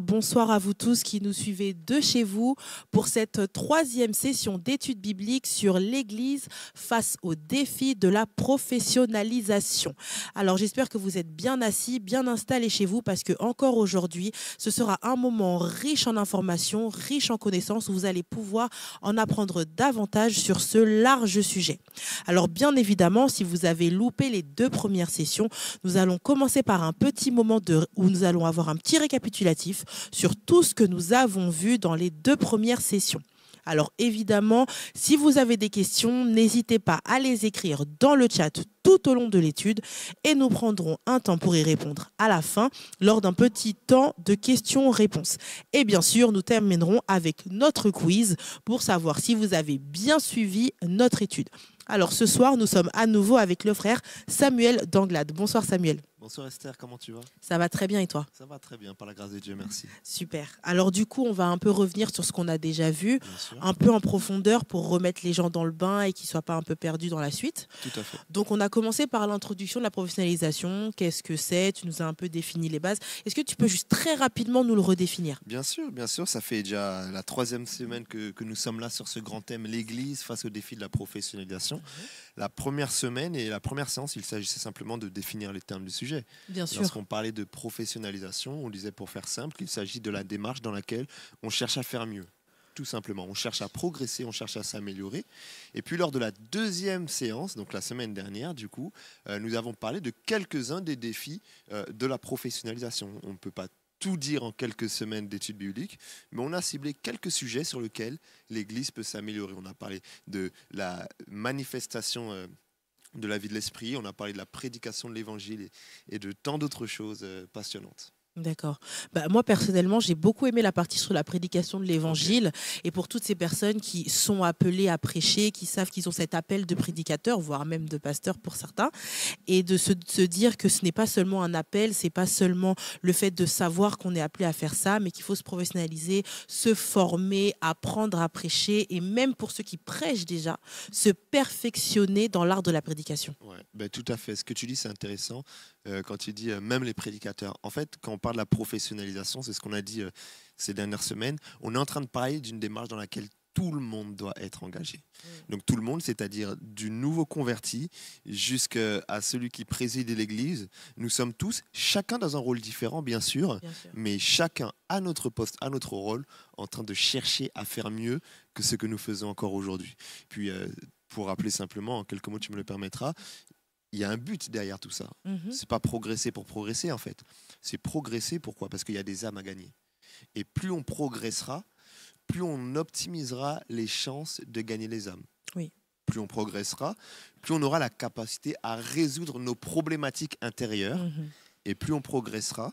Bonsoir, à vous tous qui nous suivez de chez vous pour cette troisième session d'études bibliques sur l'Église face au défi de la professionnalisation. Alors j'espère que vous êtes bien assis, bien installés chez vous parce que encore aujourd'hui, ce sera un moment riche en informations, riche en connaissances où vous allez pouvoir en apprendre davantage sur ce large sujet. Alors bien évidemment, si vous avez loupé les deux premières sessions, nous allons commencer par un petit moment de, où nous allons avoir un petit récapitulatif sur tout ce que nous avons vu dans les deux premières sessions. Alors évidemment, si vous avez des questions, n'hésitez pas à les écrire dans le chat tout au long de l'étude et nous prendrons un temps pour y répondre à la fin lors d'un petit temps de questions-réponses. Et bien sûr, nous terminerons avec notre quiz pour savoir si vous avez bien suivi notre étude. Alors ce soir, nous sommes à nouveau avec le frère Samuel Danglade. Bonsoir Samuel. Bonsoir Esther, comment tu vas Ça va très bien et toi Ça va très bien, par la grâce de Dieu, merci. Super. Alors du coup, on va un peu revenir sur ce qu'on a déjà vu, un peu en profondeur pour remettre les gens dans le bain et qu'ils ne soient pas un peu perdus dans la suite. Tout à fait. Donc on a Commencer par l'introduction de la professionnalisation. Qu'est-ce que c'est Tu nous as un peu défini les bases. Est-ce que tu peux juste très rapidement nous le redéfinir Bien sûr, bien sûr. Ça fait déjà la troisième semaine que, que nous sommes là sur ce grand thème, l'Église face au défi de la professionnalisation. La première semaine et la première séance, il s'agissait simplement de définir les termes du sujet. Bien sûr. Lorsqu'on parlait de professionnalisation, on disait pour faire simple qu'il s'agit de la démarche dans laquelle on cherche à faire mieux tout simplement. On cherche à progresser, on cherche à s'améliorer. Et puis lors de la deuxième séance, donc la semaine dernière du coup, euh, nous avons parlé de quelques-uns des défis euh, de la professionnalisation. On ne peut pas tout dire en quelques semaines d'études bibliques, mais on a ciblé quelques sujets sur lesquels l'Église peut s'améliorer. On a parlé de la manifestation euh, de la vie de l'Esprit, on a parlé de la prédication de l'Évangile et de tant d'autres choses passionnantes. D'accord. Bah, moi, personnellement, j'ai beaucoup aimé la partie sur la prédication de l'évangile. Et pour toutes ces personnes qui sont appelées à prêcher, qui savent qu'ils ont cet appel de prédicateur, voire même de pasteur pour certains, et de se, dire que ce n'est pas seulement un appel, c'est pas seulement le fait de savoir qu'on est appelé à faire ça, mais qu'il faut se professionnaliser, se former, apprendre à prêcher, et même pour ceux qui prêchent déjà, se perfectionner dans l'art de la prédication. Oui, ben, tout à fait. Ce que tu dis, c'est intéressant euh, quand tu dis euh, même les prédicateurs. En fait, quand on parle de la professionnalisation, c'est ce qu'on a dit euh, ces dernières semaines. On est en train de parler d'une démarche dans laquelle tout le monde doit être engagé. Mm. Donc tout le monde, c'est-à-dire du nouveau converti jusqu'à celui qui préside l'Église, nous sommes tous, chacun dans un rôle différent, bien sûr, mais chacun à notre poste, à notre rôle, en train de chercher à faire mieux que ce que nous faisons encore aujourd'hui. Puis euh, pour rappeler simplement, en quelques mots, tu me le permettras, il y a un but derrière tout ça. Mhm. C'est pas progresser pour progresser en fait. C'est progresser pourquoi Parce qu'il y a des âmes à gagner. Et plus on progressera, plus on optimisera les chances de gagner les âmes. Oui. Plus on progressera, plus on aura la capacité à résoudre nos problématiques intérieures. Mhm. Et plus on progressera,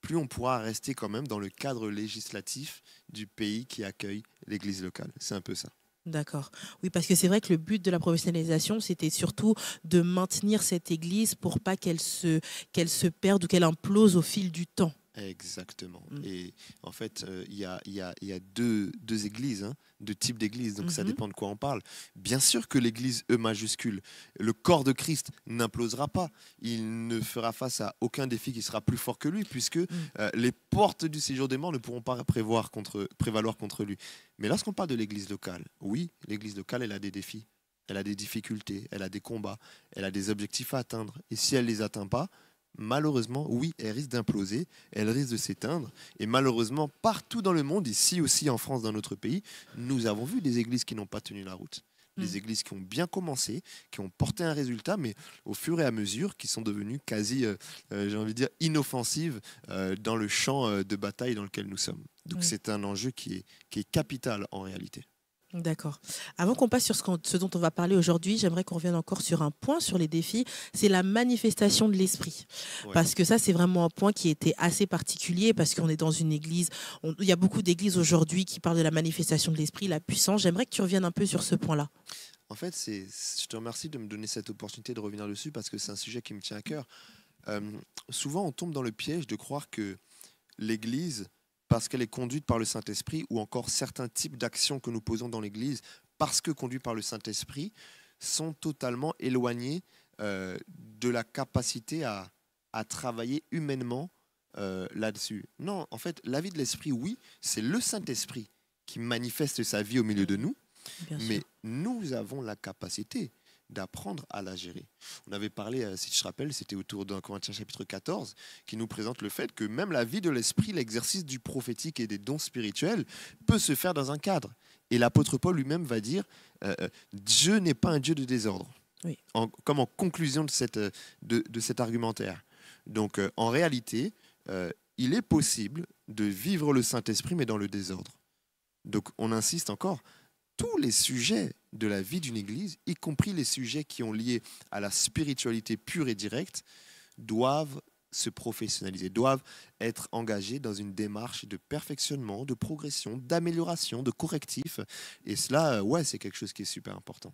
plus on pourra rester quand même dans le cadre législatif du pays qui accueille l'église locale. C'est un peu ça. D'accord. Oui, parce que c'est vrai que le but de la professionnalisation, c'était surtout de maintenir cette église pour pas qu'elle se, qu'elle se perde ou qu'elle implose au fil du temps. Exactement. Mmh. Et en fait, euh, il y, a, deux, deux églises, hein, deux types d'églises, donc ça mmh. dépend de quoi on parle. Bien sûr que l'église E majuscule, le corps de Christ n'implosera pas. Il ne fera face à aucun défi qui sera plus fort que lui, puisque mmh. euh, les portes du séjour des morts ne pourront pas prévoir contre, prévaloir contre lui. Mais lorsqu'on parle de l'église locale, oui, l'église locale, elle a des défis, elle a des difficultés, elle a des combats, elle a des objectifs à atteindre. Et si elle ne les atteint pas, malheureusement, oui, elle risque d'imploser, elle risque de s'éteindre. Et malheureusement, partout dans le monde, ici aussi en France, dans notre pays, nous avons vu des églises qui n'ont pas tenu la route. Des mm. églises qui ont bien commencé, qui ont porté un résultat, mais au fur et à mesure, qui sont devenues quasi, euh, euh, j'ai envie de dire, inoffensives euh, dans le champ de bataille dans lequel nous sommes. Donc c'est un enjeu qui est capital en réalité. D'accord. Avant qu'on passe sur ce, dont on va parler aujourd'hui, j'aimerais qu'on revienne encore sur un point sur les défis, c'est la manifestation de l'esprit. Parce que ça, c'est vraiment un point qui était assez particulier, parce qu'on est dans une église, il y a beaucoup d'églises aujourd'hui qui parlent de la manifestation de l'esprit, la puissance. J'aimerais que tu reviennes un peu sur ce point-là. En fait, je te remercie de me donner cette opportunité de revenir dessus, parce que c'est un sujet qui me tient à cœur. Euh, souvent, on tombe dans le piège de croire que l'Église parce qu'elle est conduite par le Saint-Esprit, ou encore certains types d'actions que nous posons dans l'Église, parce que conduits par le Saint-Esprit, sont totalement éloignés euh, de la capacité à, travailler humainement euh, là-dessus. Non, en fait, la vie de l'Esprit, oui, c'est le Saint-Esprit qui manifeste sa vie au milieu de nous, mais nous avons la capacité d'apprendre à la gérer. On avait parlé, euh, si je te rappelle, c'était autour d'un Corinthiens chapitre 14, qui nous présente le fait que même la vie de l'esprit, l'exercice du prophétique et des dons spirituels peut se faire dans un cadre. Et l'apôtre Paul lui-même va dire, euh, euh, Dieu n'est pas un Dieu de désordre, comme en conclusion de, cette, de, cet argumentaire. Donc en réalité, il est possible de vivre le Saint-Esprit, mais dans le désordre. Donc on insiste encore, tous les sujets de la vie d'une Église, y compris les sujets qui ont lié à la spiritualité pure et directe, doivent se professionnaliser, doivent être engagés dans une démarche de perfectionnement, de progression, d'amélioration, de correctif. Et cela, euh, ouais, c'est quelque chose qui est super important.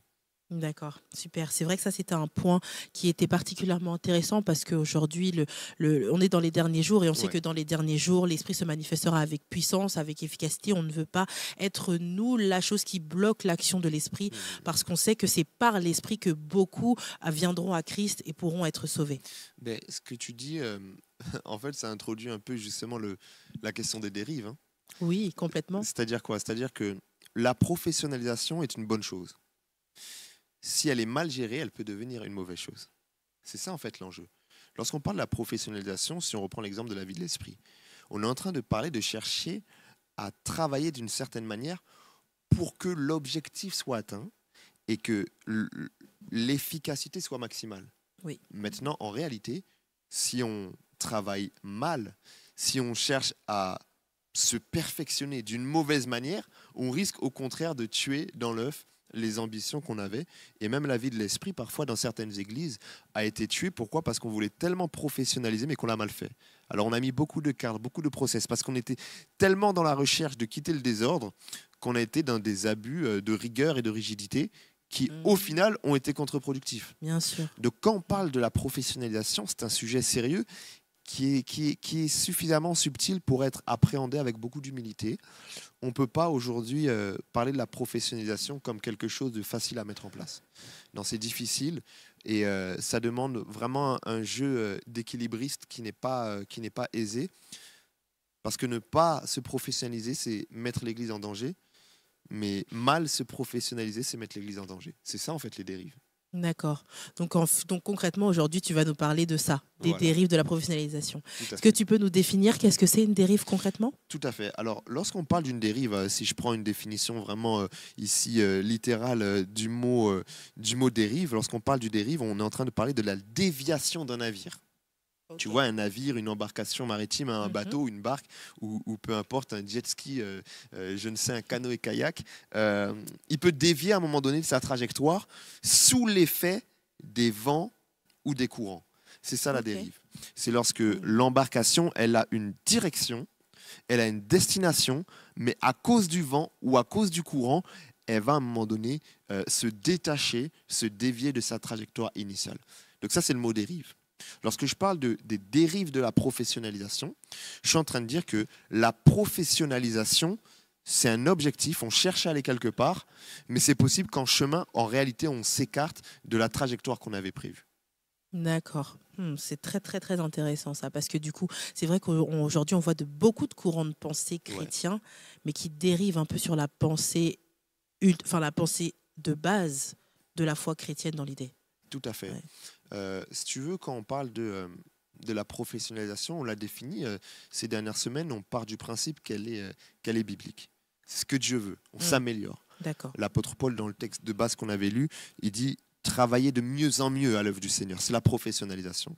D'accord, super. C'est vrai que ça, c'était un point qui était particulièrement intéressant parce qu'aujourd'hui, le, on est dans les derniers jours et on sait que dans les derniers jours, l'esprit se manifestera avec puissance, avec efficacité. On ne veut pas être, nous, la chose qui bloque l'action de l'esprit mmh. parce qu'on sait que c'est par l'esprit que beaucoup viendront à Christ et pourront être sauvés. Mais ce que tu dis, euh, en fait, ça introduit un peu justement la question des dérives. Hein. Oui, complètement. C'est-à-dire quoi C'est-à-dire que la professionnalisation est une bonne chose si elle est mal gérée, elle peut devenir une mauvaise chose. C'est ça en fait l'enjeu. Lorsqu'on parle de la professionnalisation, si on reprend l'exemple de la vie de l'esprit, on est en train de parler de chercher à travailler d'une certaine manière pour que l'objectif soit atteint et que l'efficacité soit maximale. Oui. Maintenant, en réalité, si on travaille mal, si on cherche à se perfectionner d'une mauvaise manière, on risque au contraire de tuer dans l'œuf les ambitions qu'on avait. Et même la vie de l'esprit, parfois, dans certaines églises, a été tuée. Pourquoi Parce qu'on voulait tellement professionnaliser, mais qu'on l'a mal fait. Alors, on a mis beaucoup de cartes, beaucoup de process, parce qu'on était tellement dans la recherche de quitter le désordre qu'on a été dans des abus euh, de rigueur et de rigidité qui, mm. au final, ont été contre-productifs. Bien sûr. Donc, quand on parle de la professionnalisation, c'est un sujet sérieux qui est, qui, suffisamment subtil pour être appréhendé avec beaucoup d'humilité. On ne peut pas aujourd'hui euh, parler de la professionnalisation comme quelque chose de facile à mettre en place. Non, c'est difficile et euh, ça demande vraiment un, jeu euh, d'équilibriste qui n'est pas, qui n'est pas aisé. Parce que ne pas se professionnaliser, c'est mettre l'Église en danger. Mais mal se professionnaliser, c'est mettre l'Église en danger. C'est ça, en fait, les dérives. D'accord. Donc, concrètement, aujourd'hui, tu vas nous parler de ça, des dérives de la professionnalisation. Est-ce que tu peux nous définir qu'est-ce que c'est une dérive concrètement Tout à fait. Alors, lorsqu'on parle d'une dérive, euh, si je prends une définition vraiment euh, ici euh, littérale du mot, du mot dérive, lorsqu'on parle du dérive, on est en train de parler de la déviation d'un navire. Tu vois, un navire, une embarcation maritime, un mhm. bateau, une barque, ou, peu importe, un jet ski, euh, euh, je ne sais, un canot et kayak, euh, il peut dévier à un moment donné de sa trajectoire sous l'effet des vents ou des courants. C'est ça la dérive. C'est lorsque hmm. l'embarcation, elle a une direction, elle a une destination, mais à cause du vent ou à cause du courant, elle va à un moment donné se détacher, se dévier de sa trajectoire initiale. Donc ça, c'est le mot dérive. Lorsque je parle des dérives de la professionnalisation, je suis en train de dire que la professionnalisation, c'est un objectif, on cherche à aller quelque part, mais c'est possible qu'en chemin, en réalité, on s'écarte de la trajectoire qu'on avait prévue. D'accord. Hmm, c'est très très très intéressant ça, parce que du coup, c'est vrai qu'aujourd'hui, on voit de beaucoup de courants de pensée chrétiens, mais qui dérivent un peu sur la pensée, enfin la pensée de base de la foi chrétienne dans l'idée. Tout à fait. Euh, si tu veux, quand on parle de, euh, de la professionnalisation, on l'a définie euh, ces dernières semaines, on part du principe qu'elle est, qu'elle est biblique. C'est ce que Dieu veut, on mm. s'améliore. D'accord. L'apôtre Paul, dans le texte de base qu'on avait lu, il dit travailler de mieux en mieux à l'œuvre du Seigneur. C'est la professionnalisation.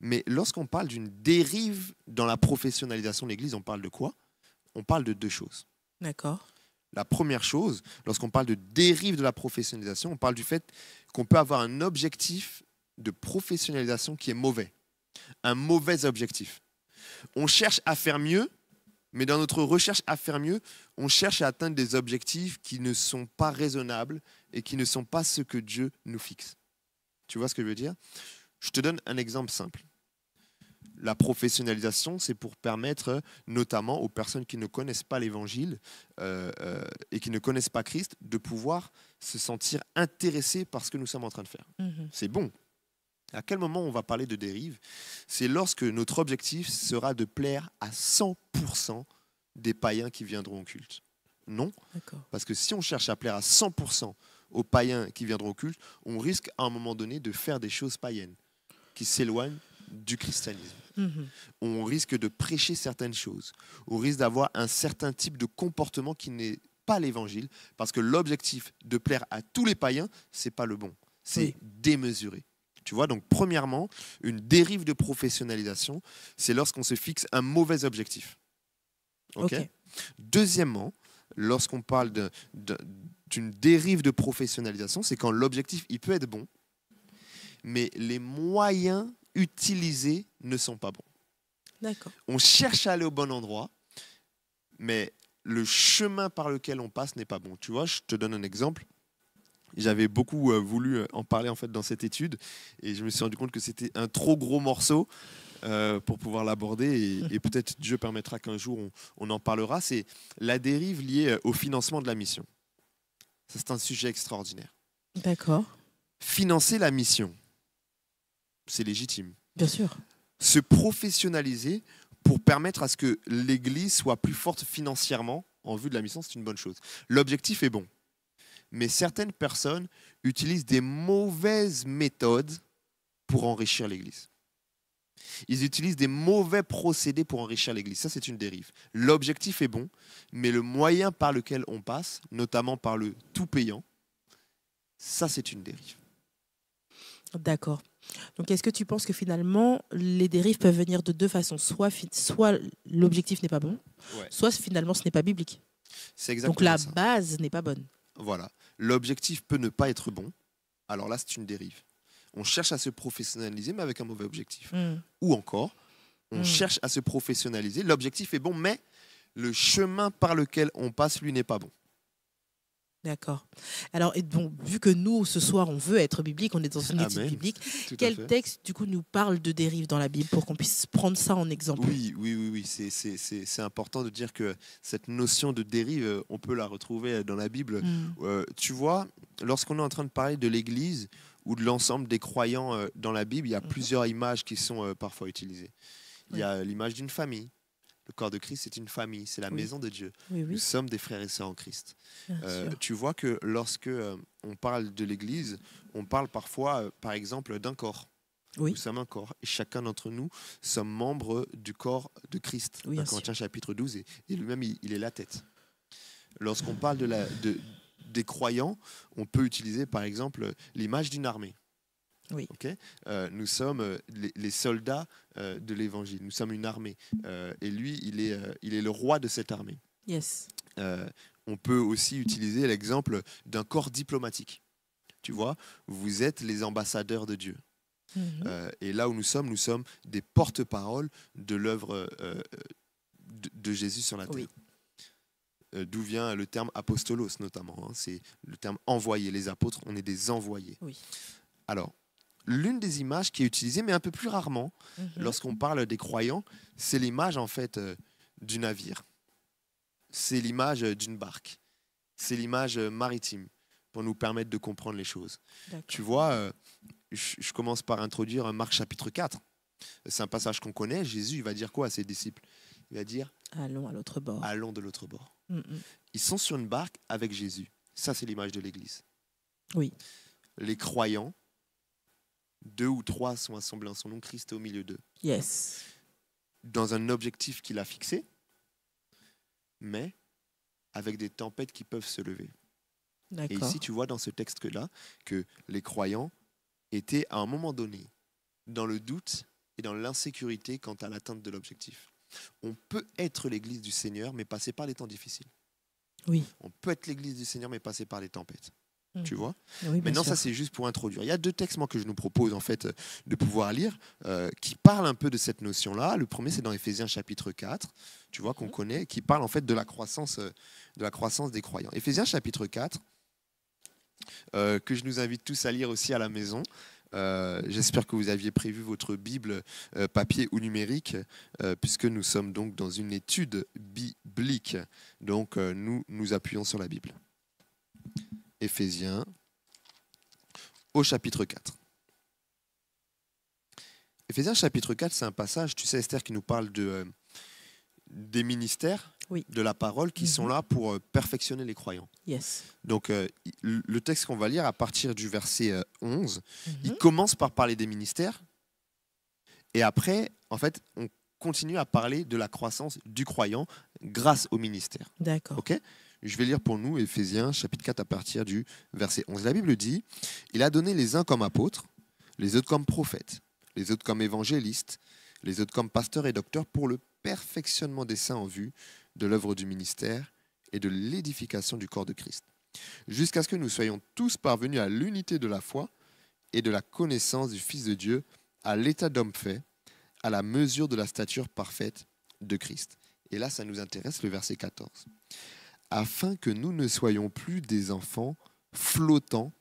Mais lorsqu'on parle d'une dérive dans la professionnalisation de l'Église, on parle de quoi On parle de deux choses. D'accord. La première chose, lorsqu'on parle de dérive de la professionnalisation, on parle du fait qu'on peut avoir un objectif de professionnalisation qui est mauvais, un mauvais objectif. On cherche à faire mieux, mais dans notre recherche à faire mieux, on cherche à atteindre des objectifs qui ne sont pas raisonnables et qui ne sont pas ce que Dieu nous fixe. Tu vois ce que je veux dire Je te donne un exemple simple. La professionnalisation, c'est pour permettre notamment aux personnes qui ne connaissent pas l'Évangile euh, euh, et qui ne connaissent pas Christ de pouvoir se sentir intéressées par ce que nous sommes en train de faire. Mhm. C'est bon. À quel moment on va parler de dérive C'est lorsque notre objectif sera de plaire à 100% des païens qui viendront au culte. Non, parce que si on cherche à plaire à 100% aux païens qui viendront au culte, on risque à un moment donné de faire des choses païennes qui s'éloignent du christianisme. Mm-hmm. On risque de prêcher certaines choses. On risque d'avoir un certain type de comportement qui n'est pas l'évangile, parce que l'objectif de plaire à tous les païens, c'est pas le bon. C'est démesuré. Tu vois, donc premièrement, une dérive de professionnalisation, c'est lorsqu'on se fixe un mauvais objectif. Ok. Deuxièmement, lorsqu'on parle d'une dérive de professionnalisation, c'est quand l'objectif, il peut être bon, mais les moyens utilisés ne sont pas bons. On cherche à aller au bon endroit, mais le chemin par lequel on passe n'est pas bon. Tu vois, je te donne un exemple. J'avais beaucoup euh, voulu euh, en parler en fait dans cette étude et je me suis rendu compte que c'était un trop gros morceau euh, pour pouvoir l'aborder et, peut-être Dieu permettra qu'un jour on, en parlera. C'est la dérive liée au financement de la mission. c'est un sujet extraordinaire. D'accord. Financer la mission c'est légitime. Bien sûr. Se professionnaliser pour permettre à ce que l'Église soit plus forte financièrement en vue de la mission, c'est une bonne chose. L'objectif est bon. Mais certaines personnes utilisent des mauvaises méthodes pour enrichir l'Église. Ils utilisent des mauvais procédés pour enrichir l'Église. Ça, c'est une dérive. L'objectif est bon, mais le moyen par lequel on passe, notamment par le tout payant, ça, c'est une dérive. D'accord. Donc, est-ce que tu penses que finalement, les dérives peuvent venir de deux façons Soit, soit l'objectif n'est pas bon, soit finalement ce n'est pas biblique. C'est Donc, la base n'est pas bonne. Voilà. L'objectif peut ne pas être bon. Alors là, c'est une dérive. On cherche à se professionnaliser, mais avec un mauvais objectif. Hmm. Ou encore, on hmm. cherche à se professionnaliser. L'objectif est bon, mais le chemin par lequel on passe, lui, n'est pas bon. D'accord. Alors, vu que nous, ce soir, on veut être biblique, on est dans une étude biblique, quel texte, du coup, nous parle de dérive dans la Bible pour qu'on puisse prendre ça en exemple Oui, oui, oui, oui. c'est important de dire que cette notion de dérive, euh, on peut la retrouver euh, dans la Bible. Mm. Euh, tu vois, lorsqu'on est en train de parler de l'Église ou de l'ensemble des croyants dans la Bible, il y a mm. plusieurs images qui sont parfois utilisées. Il y a l'image d'une famille, le corps de Christ, c'est une famille, c'est la maison de Dieu. Nous sommes des frères et sœurs en Christ. Euh, tu vois que lorsque euh, on parle de l'Église, on parle parfois, euh, par exemple, d'un corps. Nous sommes un corps et chacun d'entre nous sommes membres du corps de Christ. Dans chapitre 12 et, lui-même, il, est la tête. Lorsqu'on parle des croyants, on peut utiliser par exemple l'image d'une armée. Oui. Euh, nous sommes euh, les, soldats euh, de l'Évangile. Nous sommes une armée. et lui, il est, il est le roi de cette armée. Yes. on peut aussi utiliser l'exemple d'un corps diplomatique. Tu vois, vous êtes les ambassadeurs de Dieu. Mm-hmm. et là où nous sommes, nous sommes des porte-paroles de l'œuvre de, Jésus sur la terre. d'où vient le terme apostolos notamment. Hein. C'est le terme envoyé. Les apôtres, on est des envoyés. Oui. Alors, l'une des images qui est utilisée, mais un peu plus rarement, mhm. lorsqu'on parle des croyants, c'est l'image en fait euh, du navire. C'est l'image euh, d'une barque. C'est l'image euh, maritime pour nous permettre de comprendre les choses. Tu vois, je commence par introduire Marc chapitre 4. C'est un passage qu'on connaît. Jésus, il va dire quoi à ses disciples Il va dire Allons à l'autre bord. Allons de l'autre bord. Mm, mm. Ils sont sur une barque avec Jésus. Ça, c'est l'image de l'Église. Oui. Les croyants deux ou trois sont assemblés en son nom, Christ est au milieu d'eux. Yes. Dans un objectif qu'il a fixé, mais avec des tempêtes qui peuvent se lever. Et ici, tu vois dans ce texte-là que les croyants étaient à un moment donné dans le doute et dans l'insécurité quant à l'atteinte de l'objectif. On peut être l'Église du Seigneur, mais passer par les temps difficiles. Oui. On peut être l'Église du Seigneur, mais passer par les tempêtes. Mm. Tu vois Maintenant, ça, c'est juste pour introduire. Il y a deux textes moi, que je nous propose en fait euh, de pouvoir lire euh, qui parlent un peu de cette notion-là. Le premier, c'est dans Éphésiens chapitre 4, tu vois, qu'on mm. connaît, qui parle en fait de la croissance, euh, de la croissance des croyants. Éphésiens chapitre 4, que je nous invite tous à lire aussi à la maison. j'espère que vous aviez prévu votre Bible papier ou numérique, puisque nous sommes donc dans une étude biblique. Donc nous nous appuyons sur la Bible. Éphésiens au chapitre 4. Éphésiens chapitre 4, c'est un passage, tu sais Esther, qui nous parle de, euh, des ministères de la parole qui sont mhm. là pour euh, perfectionner les croyants. Yes. Donc euh, le texte qu'on va lire à partir du verset 11, mhm. il commence par parler des ministères et après, en fait, on continue à parler de la croissance du croyant grâce au ministère. D'accord. OK je vais lire pour nous Ephésiens chapitre 4 à partir du verset 11. La Bible dit, il a donné les uns comme apôtres, les autres comme prophètes, les autres comme évangélistes, les autres comme pasteurs et docteurs pour le perfectionnement des saints en vue de l'œuvre du ministère et de l'édification du corps de Christ, jusqu'à ce que nous soyons tous parvenus à l'unité de la foi et de la connaissance du Fils de Dieu, à l'état d'homme fait, à la mesure de la stature parfaite de Christ. Et là, ça nous intéresse le verset 14 afin que nous ne soyons plus des enfants flottants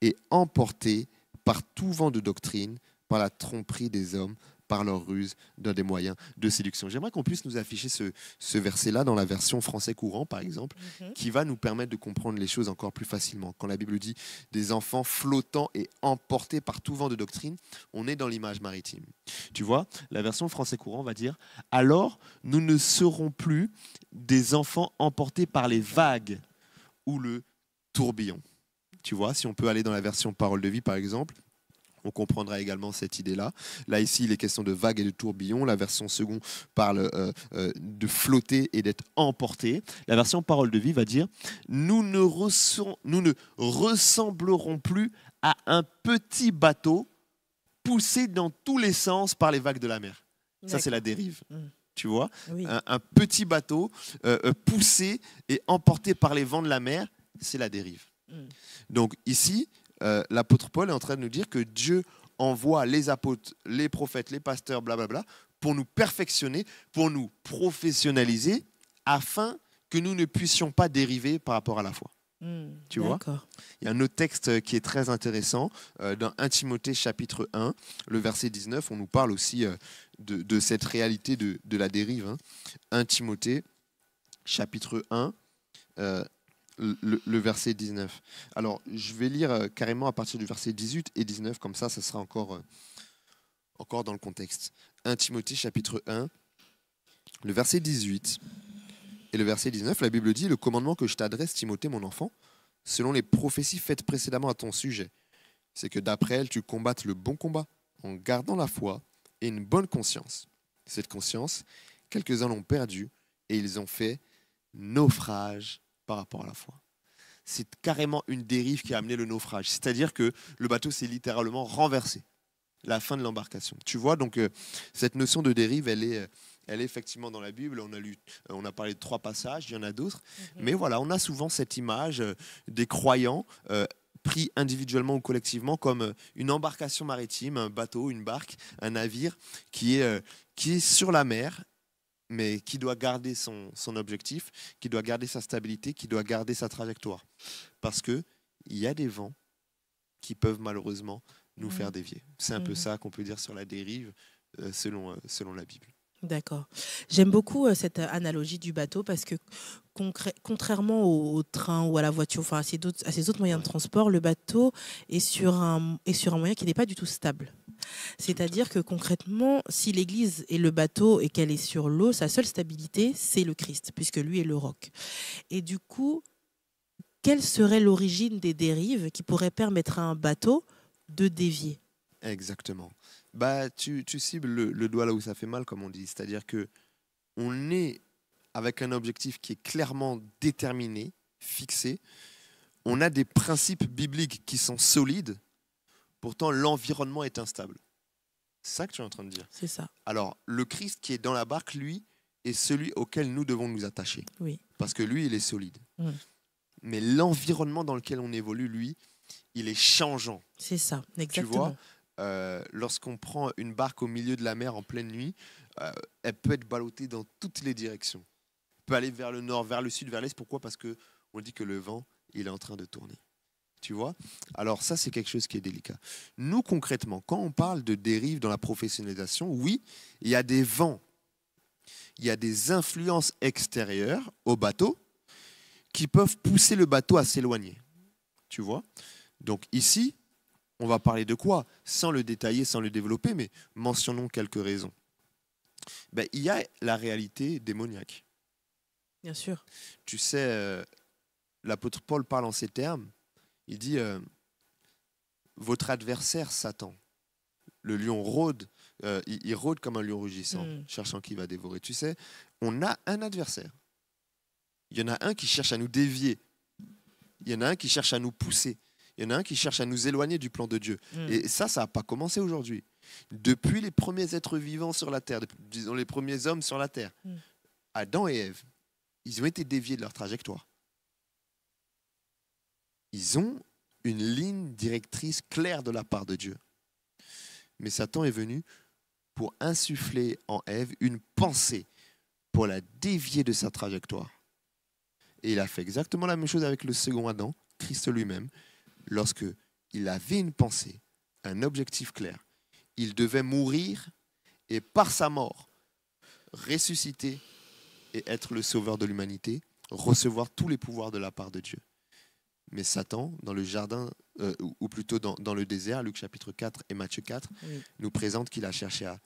et emportés par tout vent de doctrine, par la tromperie des hommes, par leurs ruses, dans des moyens de séduction. J'aimerais qu'on puisse nous afficher ce, verset-là dans la version français courant, par exemple, mhm. qui va nous permettre de comprendre les choses encore plus facilement. Quand la Bible dit des enfants flottants et emportés par tout vent de doctrine, on est dans l'image maritime. Tu vois, la version français courant va dire alors nous ne serons plus des enfants emportés par les vagues ou le tourbillon. Tu vois, si on peut aller dans la version parole de vie, par exemple, on comprendra également cette idée-là. Là, ici, les questions de vagues et de tourbillons. La version second parle euh, euh, de flotter et d'être emporté. La version parole de vie va dire nous ne, nous ne ressemblerons plus à un petit bateau poussé dans tous les sens par les vagues de la mer. Ça, c'est la dérive. Mm. tu vois, un, petit bateau euh, poussé et emporté par les vents de la mer, c'est la dérive. Mm. Donc ici, euh, l'apôtre Paul est en train de nous dire que Dieu envoie les apôtres, les prophètes, les pasteurs, blablabla, pour nous perfectionner, pour nous professionnaliser, afin que nous ne puissions pas dériver par rapport à la foi. Hmm, tu vois Il y a un autre texte qui est très intéressant euh, dans 1 Timothée chapitre 1, le verset 19, on nous parle aussi euh, de, cette réalité de, la dérive. 1 hein. Timothée chapitre 1, le, verset 19. Alors, je vais lire euh, carrément à partir du verset 18 et 19, comme ça, ça sera encore, euh, encore dans le contexte. 1 Timothée chapitre 1, le verset 18 et le verset 19, la Bible dit, le commandement que je t'adresse, Timothée, mon enfant, selon les prophéties faites précédemment à ton sujet, c'est que d'après elles, tu combattes le bon combat en gardant la foi et une bonne conscience. Cette conscience, quelques-uns l'ont perdue et ils ont fait naufrage par rapport à la foi. C'est carrément une dérive qui a amené le naufrage. C'est-à-dire que le bateau s'est littéralement renversé. La fin de l'embarcation. Tu vois, donc euh, cette notion de dérive, elle est, euh, elle est effectivement dans la Bible. On a, lu, on a parlé de trois passages, il y en a d'autres. Mhm. Mais voilà, on a souvent cette image euh, des croyants pris individuellement ou collectivement comme une embarcation maritime, un bateau, une barque, un navire qui est, qui est sur la mer mais qui doit garder son, objectif, qui doit garder sa stabilité, qui doit garder sa trajectoire. Parce qu'il y a des vents qui peuvent malheureusement nous faire mmh. dévier. C'est un peu mmh. ça qu'on peut dire sur la dérive euh, selon, euh, selon la Bible. D'accord. J'aime beaucoup euh, cette euh, analogie du bateau parce que contrairement au, train ou à la voiture, enfin à ces, autres, à ces autres moyens de transport, le bateau est sur un, est sur un moyen qui n'est pas du tout stable. C'est-à-dire que concrètement, si l'Église est le bateau et qu'elle est sur l'eau, sa seule stabilité, c'est le Christ, puisque lui est le roc. Et du coup, quelle serait l'origine des dérives qui pourraient permettre à un bateau de dévier Exactement bah, tu, cibles le, doigt là où ça fait mal, comme on dit. C'est-à-dire que on est avec un objectif qui est clairement déterminé, fixé. On a des principes bibliques qui sont solides. Pourtant, l'environnement est instable. C'est ça que tu es en train de dire. C'est ça. Alors, le Christ qui est dans la barque, lui, est celui auquel nous devons nous attacher. Oui. Parce que lui, il est solide. Mm. Mais l'environnement dans lequel on évolue, lui, il est changeant. C'est ça, exactement. Tu vois euh, lorsqu'on prend une barque au milieu de la mer en pleine nuit, euh, elle peut être ballottée dans toutes les directions. Elle peut aller vers le nord, vers le sud, vers l'est. Pourquoi Parce que on dit que le vent, il est en train de tourner. Tu vois Alors ça, c'est quelque chose qui est délicat. Nous, concrètement, quand on parle de dérive dans la professionnalisation, oui, il y a des vents, il y a des influences extérieures au bateau qui peuvent pousser le bateau à s'éloigner. Tu vois Donc ici, on va parler de quoi Sans le détailler, sans le développer, mais mentionnons quelques raisons. Ben, il y a la réalité démoniaque. Bien sûr. Tu sais, euh, l'apôtre Paul parle en ces termes. Il dit, euh, votre adversaire, Satan, le lion rôde, euh, il, rôde comme un lion rugissant, hmm. cherchant qui va dévorer. Tu sais, on a un adversaire. Il y en a un qui cherche à nous dévier. Il y en a un qui cherche à nous pousser. Il y en a un qui cherche à nous éloigner du plan de Dieu. Mm. Et ça, ça n'a pas commencé aujourd'hui. Depuis les premiers êtres vivants sur la terre, disons les premiers hommes sur la terre, mm. Adam et Ève, ils ont été déviés de leur trajectoire. Ils ont une ligne directrice claire de la part de Dieu. Mais Satan est venu pour insuffler en Ève une pensée pour la dévier de sa trajectoire. Et il a fait exactement la même chose avec le second Adam, Christ lui-même lorsque il avait une pensée, un objectif clair, il devait mourir et par sa mort ressusciter et être le sauveur de l'humanité, recevoir tous les pouvoirs de la part de Dieu. Mais Satan, dans le jardin, euh, ou plutôt dans, le désert, Luc chapitre 4 et Matthieu 4, nous présente qu'il a cherché à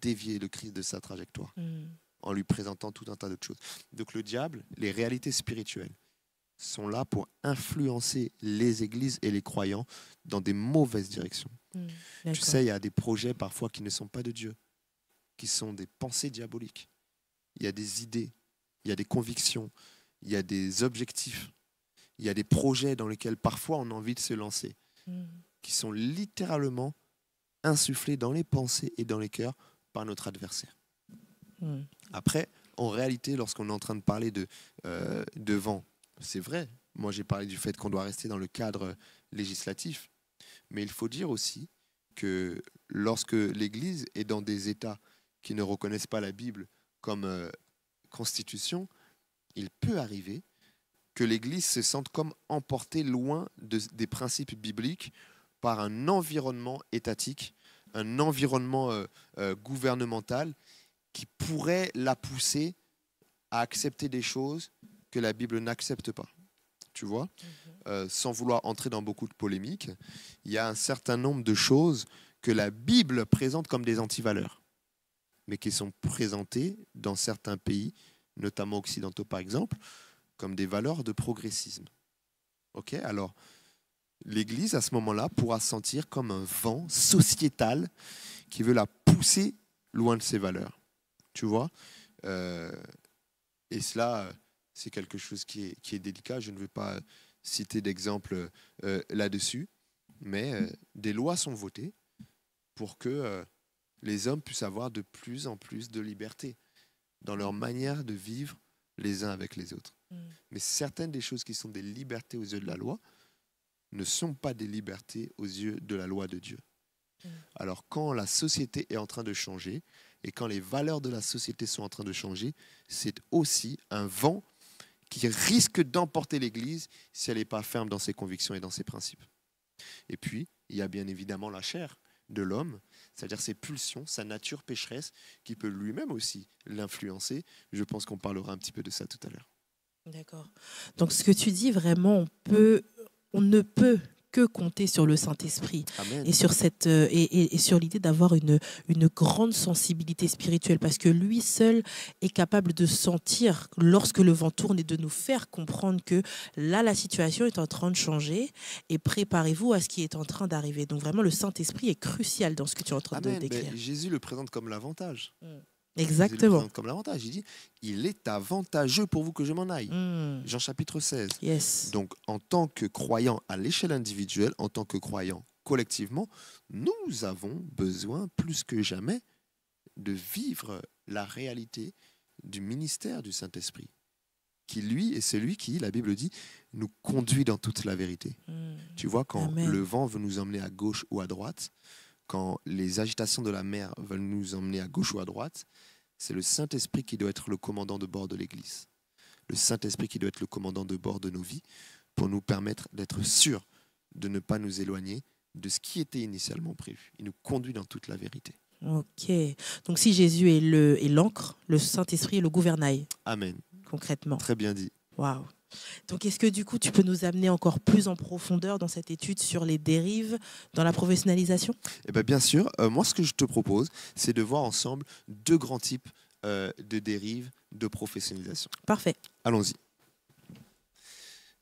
dévier le Christ de sa trajectoire, mm. en lui présentant tout un tas d'autres choses. Donc le diable, les réalités spirituelles, sont là pour influencer les églises et les croyants dans des mauvaises directions. Mm, tu sais, il y a des projets parfois qui ne sont pas de Dieu, qui sont des pensées diaboliques. Il y a des idées, il y a des convictions, il y a des objectifs, il y a des projets dans lesquels parfois on a envie de se lancer, mm. qui sont littéralement insufflés dans les pensées et dans les cœurs par notre adversaire. Mm. Après, en réalité, lorsqu'on est en train de parler de, euh, de vent, c'est vrai. Moi, j'ai parlé du fait qu'on doit rester dans le cadre législatif. Mais il faut dire aussi que lorsque l'Église est dans des États qui ne reconnaissent pas la Bible comme euh, constitution, il peut arriver que l'Église se sente comme emportée loin des principes bibliques par un environnement étatique, un environnement euh, euh, gouvernemental qui pourrait la pousser à accepter des choses que la Bible n'accepte pas. Tu vois mhm. euh, Sans vouloir entrer dans beaucoup de polémiques, il y a un certain nombre de choses que la Bible présente comme des antivaleurs, mais qui sont présentées dans certains pays, notamment occidentaux par exemple, comme des valeurs de progressisme. Ok Alors, l'Église, à ce moment-là, pourra sentir comme un vent sociétal qui veut la pousser loin de ses valeurs. Tu vois euh, Et cela c'est quelque chose qui est, délicat. Je ne veux pas euh, citer d'exemple euh, là-dessus, mais euh, des lois sont votées pour que les hommes puissent avoir de plus en plus de liberté dans leur manière de vivre les uns avec les autres. Mm. Mais certaines des choses qui sont des libertés aux yeux de la loi ne sont pas des libertés aux yeux de la loi de Dieu. Mm. Alors quand la société est en train de changer et quand les valeurs de la société sont en train de changer, c'est aussi un vent qui risque d'emporter l'Église si elle n'est pas ferme dans ses convictions et dans ses principes. Et puis, il y a bien évidemment la chair de l'homme, c'est-à-dire ses pulsions, sa nature pécheresse, qui peut lui-même aussi l'influencer. Je pense qu'on parlera un petit peu de ça tout à l'heure. D'accord. Donc ce que tu dis, vraiment, on, peut, on ne peut que compter sur le Saint-Esprit et sur, euh, et, sur l'idée d'avoir une, une grande sensibilité spirituelle parce que lui seul est capable de sentir lorsque le vent tourne et de nous faire comprendre que là, la situation est en train de changer et préparez-vous à ce qui est en train d'arriver. Donc vraiment, le Saint-Esprit est crucial dans ce que tu es en train de décrire. Jésus le présente comme l'avantage. Mm. Exactement. comme l'avantage. Il dit Il est avantageux pour vous que je m'en aille. Hmm. Jean chapitre 16. Yes. Donc, en tant que croyant à l'échelle individuelle, en tant que croyant collectivement, nous avons besoin plus que jamais de vivre la réalité du ministère du Saint-Esprit, qui lui est celui qui, la Bible dit, nous conduit dans toute la vérité. Hmm. Tu vois, quand le vent veut nous emmener à gauche ou à droite, quand les agitations de la mer veulent nous emmener à gauche ou à droite, c'est le Saint-Esprit qui doit être le commandant de bord de l'Église. Le Saint-Esprit qui doit être le commandant de bord de nos vies pour nous permettre d'être sûrs de ne pas nous éloigner de ce qui était initialement prévu. Il nous conduit dans toute la vérité. Ok. Donc si Jésus est l'encre, le, le Saint-Esprit est le gouvernail. Amen. Concrètement. Très bien dit. Waouh. Donc, est-ce que du coup, tu peux nous amener encore plus en profondeur dans cette étude sur les dérives dans la professionnalisation eh bien, bien sûr. Euh, moi, ce que je te propose, c'est de voir ensemble deux grands types euh, de dérives de professionnalisation. Parfait. Allons-y.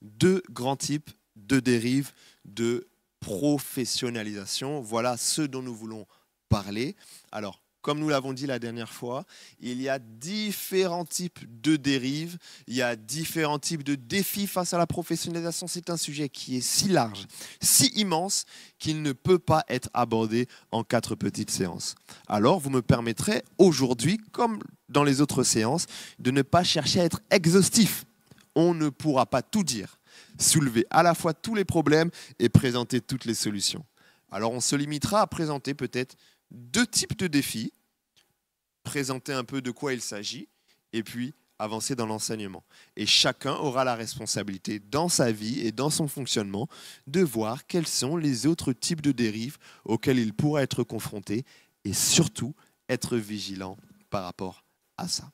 Deux grands types de dérives de professionnalisation. Voilà ce dont nous voulons parler. Alors, comme nous l'avons dit la dernière fois, il y a différents types de dérives, il y a différents types de défis face à la professionnalisation. C'est un sujet qui est si large, si immense, qu'il ne peut pas être abordé en quatre petites séances. Alors, vous me permettrez aujourd'hui, comme dans les autres séances, de ne pas chercher à être exhaustif. On ne pourra pas tout dire, soulever à la fois tous les problèmes et présenter toutes les solutions. Alors on se limitera à présenter peut-être deux types de défis, présenter un peu de quoi il s'agit, et puis avancer dans l'enseignement. Et chacun aura la responsabilité dans sa vie et dans son fonctionnement de voir quels sont les autres types de dérives auxquelles il pourra être confronté et surtout être vigilant par rapport à ça.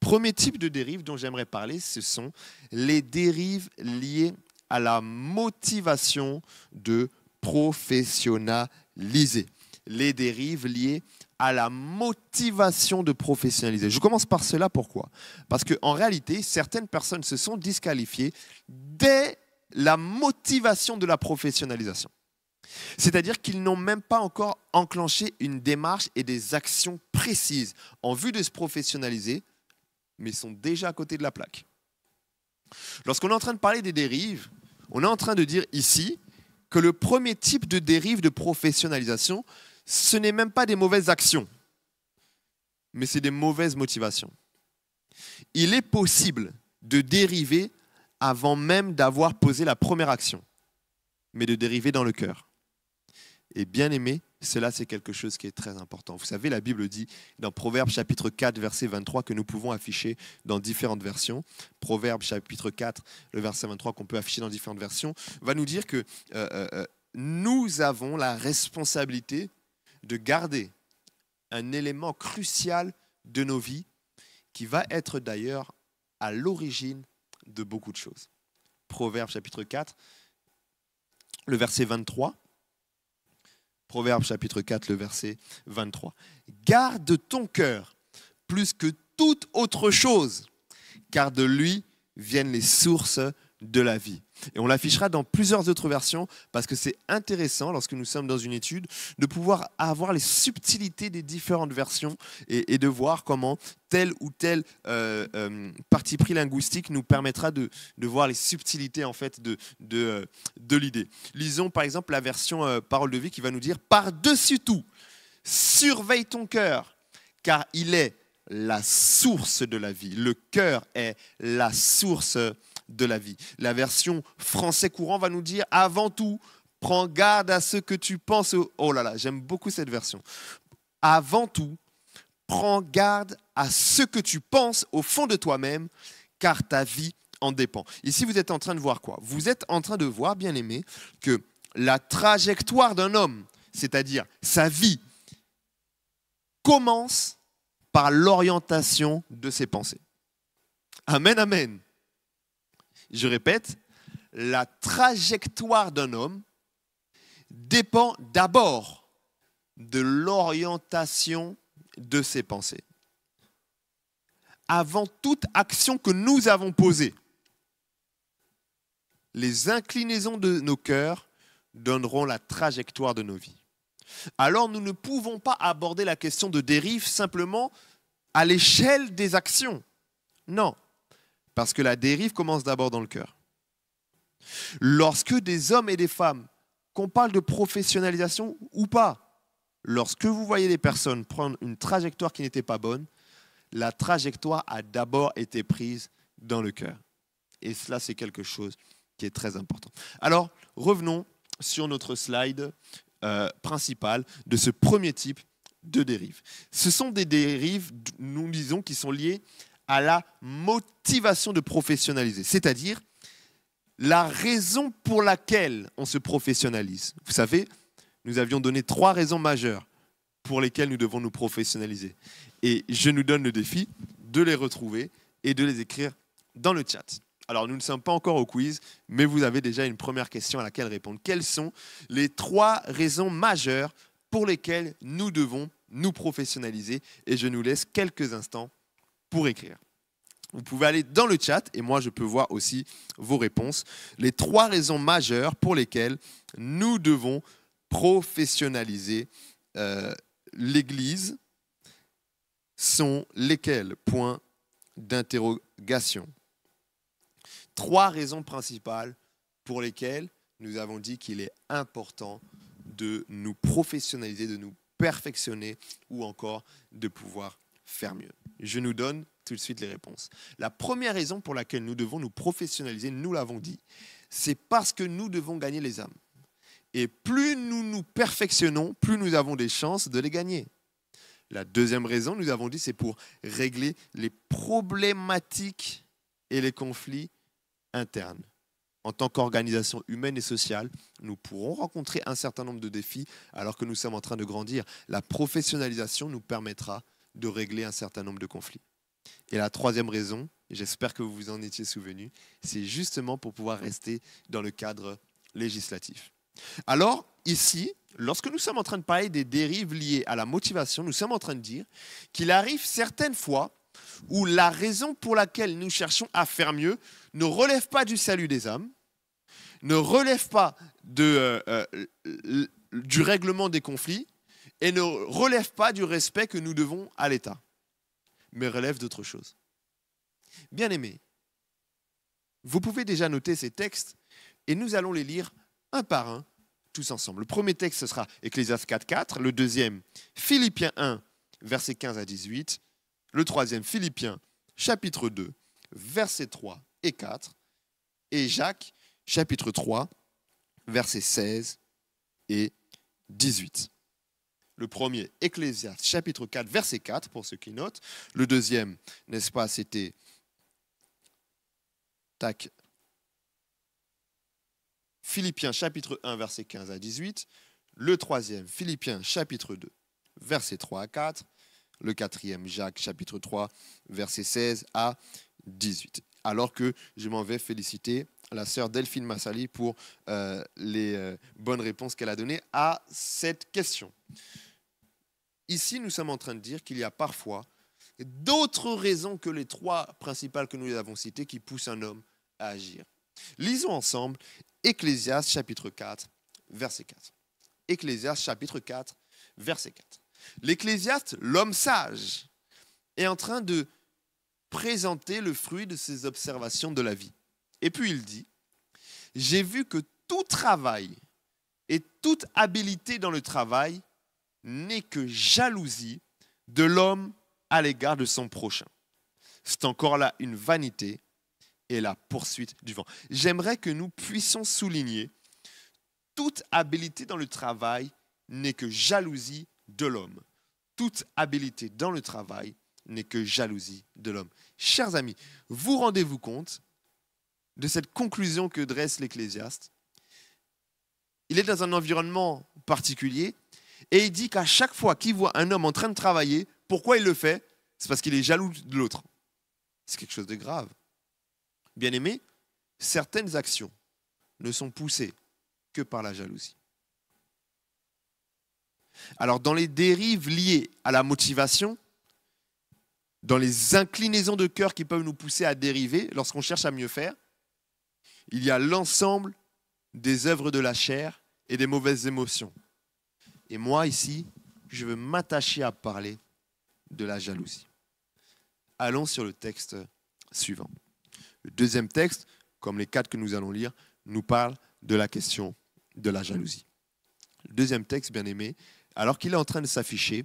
Premier type de dérive dont j'aimerais parler, ce sont les dérives liées à la motivation de professionnaliser les dérives liées à la motivation de professionnaliser. Je commence par cela, pourquoi Parce qu'en réalité, certaines personnes se sont disqualifiées dès la motivation de la professionnalisation. C'est-à-dire qu'ils n'ont même pas encore enclenché une démarche et des actions précises en vue de se professionnaliser, mais sont déjà à côté de la plaque. Lorsqu'on est en train de parler des dérives, on est en train de dire ici que le premier type de dérive de professionnalisation, ce n'est même pas des mauvaises actions, mais c'est des mauvaises motivations. Il est possible de dériver avant même d'avoir posé la première action, mais de dériver dans le cœur. Et bien aimé, cela c'est quelque chose qui est très important. Vous savez, la Bible dit dans Proverbe chapitre 4, verset 23, que nous pouvons afficher dans différentes versions. Proverbes chapitre 4, le verset 23 qu'on peut afficher dans différentes versions, va nous dire que euh, euh, euh, nous avons la responsabilité de garder un élément crucial de nos vies qui va être d'ailleurs à l'origine de beaucoup de choses. Proverbe chapitre 4, le verset 23. Proverbe chapitre 4, le verset 23. Garde ton cœur plus que toute autre chose, car de lui viennent les sources de la vie. Et on l'affichera dans plusieurs autres versions parce que c'est intéressant lorsque nous sommes dans une étude de pouvoir avoir les subtilités des différentes versions et, de voir comment tel ou tel euh, euh, parti pris linguistique nous permettra de, voir les subtilités en fait de, de euh, l'idée. Lisons par exemple la version Parole de vie qui va nous dire par-dessus tout, surveille ton cœur, car il est la source de la vie. Le cœur est la source de la vie. La version français courant va nous dire avant tout, prends garde à ce que tu penses. Oh là là, j'aime beaucoup cette version. Avant tout, prends garde à ce que tu penses au fond de toi-même, car ta vie en dépend. Ici, vous êtes en train de voir quoi Vous êtes en train de voir, bien aimé, que la trajectoire d'un homme, c'est-à-dire sa vie, commence par l'orientation de ses pensées. Amen, amen. Je répète, la trajectoire d'un homme dépend d'abord de l'orientation de ses pensées. Avant toute action que nous avons posée, les inclinaisons de nos cœurs donneront la trajectoire de nos vies. Alors nous ne pouvons pas aborder la question de dérive simplement à l'échelle des actions. Non, parce que la dérive commence d'abord dans le cœur. Lorsque des hommes et des femmes, qu'on parle de professionnalisation ou pas, lorsque vous voyez des personnes prendre une trajectoire qui n'était pas bonne, la trajectoire a d'abord été prise dans le cœur. Et cela, c'est quelque chose qui est très important. Alors, revenons sur notre slide euh, principal de ce premier type de dérive. Ce sont des dérives, nous disons, qui sont liées à la motivation de professionnaliser, c'est-à-dire la raison pour laquelle on se professionnalise. Vous savez, nous avions donné trois raisons majeures pour lesquelles nous devons nous professionnaliser. Et je nous donne le défi de les retrouver et de les écrire dans le chat. Alors, nous ne sommes pas encore au quiz, mais vous avez déjà une première question à laquelle répondre. Quelles sont les trois raisons majeures pour lesquelles nous devons nous professionnaliser Et je nous laisse quelques instants pour écrire. Vous pouvez aller dans le chat et moi je peux voir aussi vos réponses. Les trois raisons majeures pour lesquelles nous devons professionnaliser euh, l'Église sont lesquelles Point d'interrogation. Trois raisons principales pour lesquelles nous avons dit qu'il est important de nous professionnaliser, de nous perfectionner ou encore de pouvoir faire mieux Je nous donne tout de suite les réponses. La première raison pour laquelle nous devons nous professionnaliser, nous l'avons dit, c'est parce que nous devons gagner les âmes. Et plus nous nous perfectionnons, plus nous avons des chances de les gagner. La deuxième raison, nous avons dit, c'est pour régler les problématiques et les conflits internes. En tant qu'organisation humaine et sociale, nous pourrons rencontrer un certain nombre de défis alors que nous sommes en train de grandir. La professionnalisation nous permettra de régler un certain nombre de conflits. Et la troisième raison, j'espère que vous vous en étiez souvenu, c'est justement pour pouvoir rester dans le cadre législatif. Alors, ici, lorsque nous sommes en train de parler des dérives liées à la motivation, nous sommes en train de dire qu'il arrive certaines fois où la raison pour laquelle nous cherchons à faire mieux ne relève pas du salut des hommes, ne relève pas euh, euh, du règlement des conflits, et ne relève pas du respect que nous devons à l'État, mais relève d'autre chose. Bien aimés, vous pouvez déjà noter ces textes et nous allons les lire un par un tous ensemble. Le premier texte, ce sera Ecclésiaste 4, 4. Le deuxième, Philippiens 1, versets 15 à 18. Le troisième, Philippiens chapitre 2, versets 3 et 4. Et Jacques, chapitre 3, versets 16 et 18. Le premier, Ecclésiaste, chapitre 4, verset 4, pour ceux qui notent. Le deuxième, n'est-ce pas, c'était. Tac. Philippiens, chapitre 1, verset 15 à 18. Le troisième, Philippiens, chapitre 2, verset 3 à 4. Le quatrième, Jacques, chapitre 3, verset 16 à 18. Alors que je m'en vais féliciter la sœur Delphine Massali pour euh, les euh, bonnes réponses qu'elle a données à cette question. Ici, nous sommes en train de dire qu'il y a parfois d'autres raisons que les trois principales que nous avons citées qui poussent un homme à agir. Lisons ensemble Ecclésiaste chapitre 4, verset 4. Ecclésiaste chapitre 4, verset 4. L'Ecclésiaste, l'homme sage, est en train de présenter le fruit de ses observations de la vie. Et puis il dit, j'ai vu que tout travail et toute habilité dans le travail n'est que jalousie de l'homme à l'égard de son prochain. C'est encore là une vanité et la poursuite du vent. J'aimerais que nous puissions souligner, toute habilité dans le travail n'est que jalousie de l'homme. Toute habilité dans le travail n'est que jalousie de l'homme. Chers amis, vous rendez-vous compte de cette conclusion que dresse l'Ecclésiaste Il est dans un environnement particulier, et il dit qu'à chaque fois qu'il voit un homme en train de travailler, pourquoi il le fait C'est parce qu'il est jaloux de l'autre. C'est quelque chose de grave. Bien aimé, certaines actions ne sont poussées que par la jalousie. Alors dans les dérives liées à la motivation, dans les inclinaisons de cœur qui peuvent nous pousser à dériver lorsqu'on cherche à mieux faire, il y a l'ensemble des œuvres de la chair et des mauvaises émotions. Et moi, ici, je veux m'attacher à parler de la jalousie. Allons sur le texte suivant. Le deuxième texte, comme les quatre que nous allons lire, nous parle de la question de la jalousie. Le deuxième texte, bien aimé, alors qu'il est en train de s'afficher,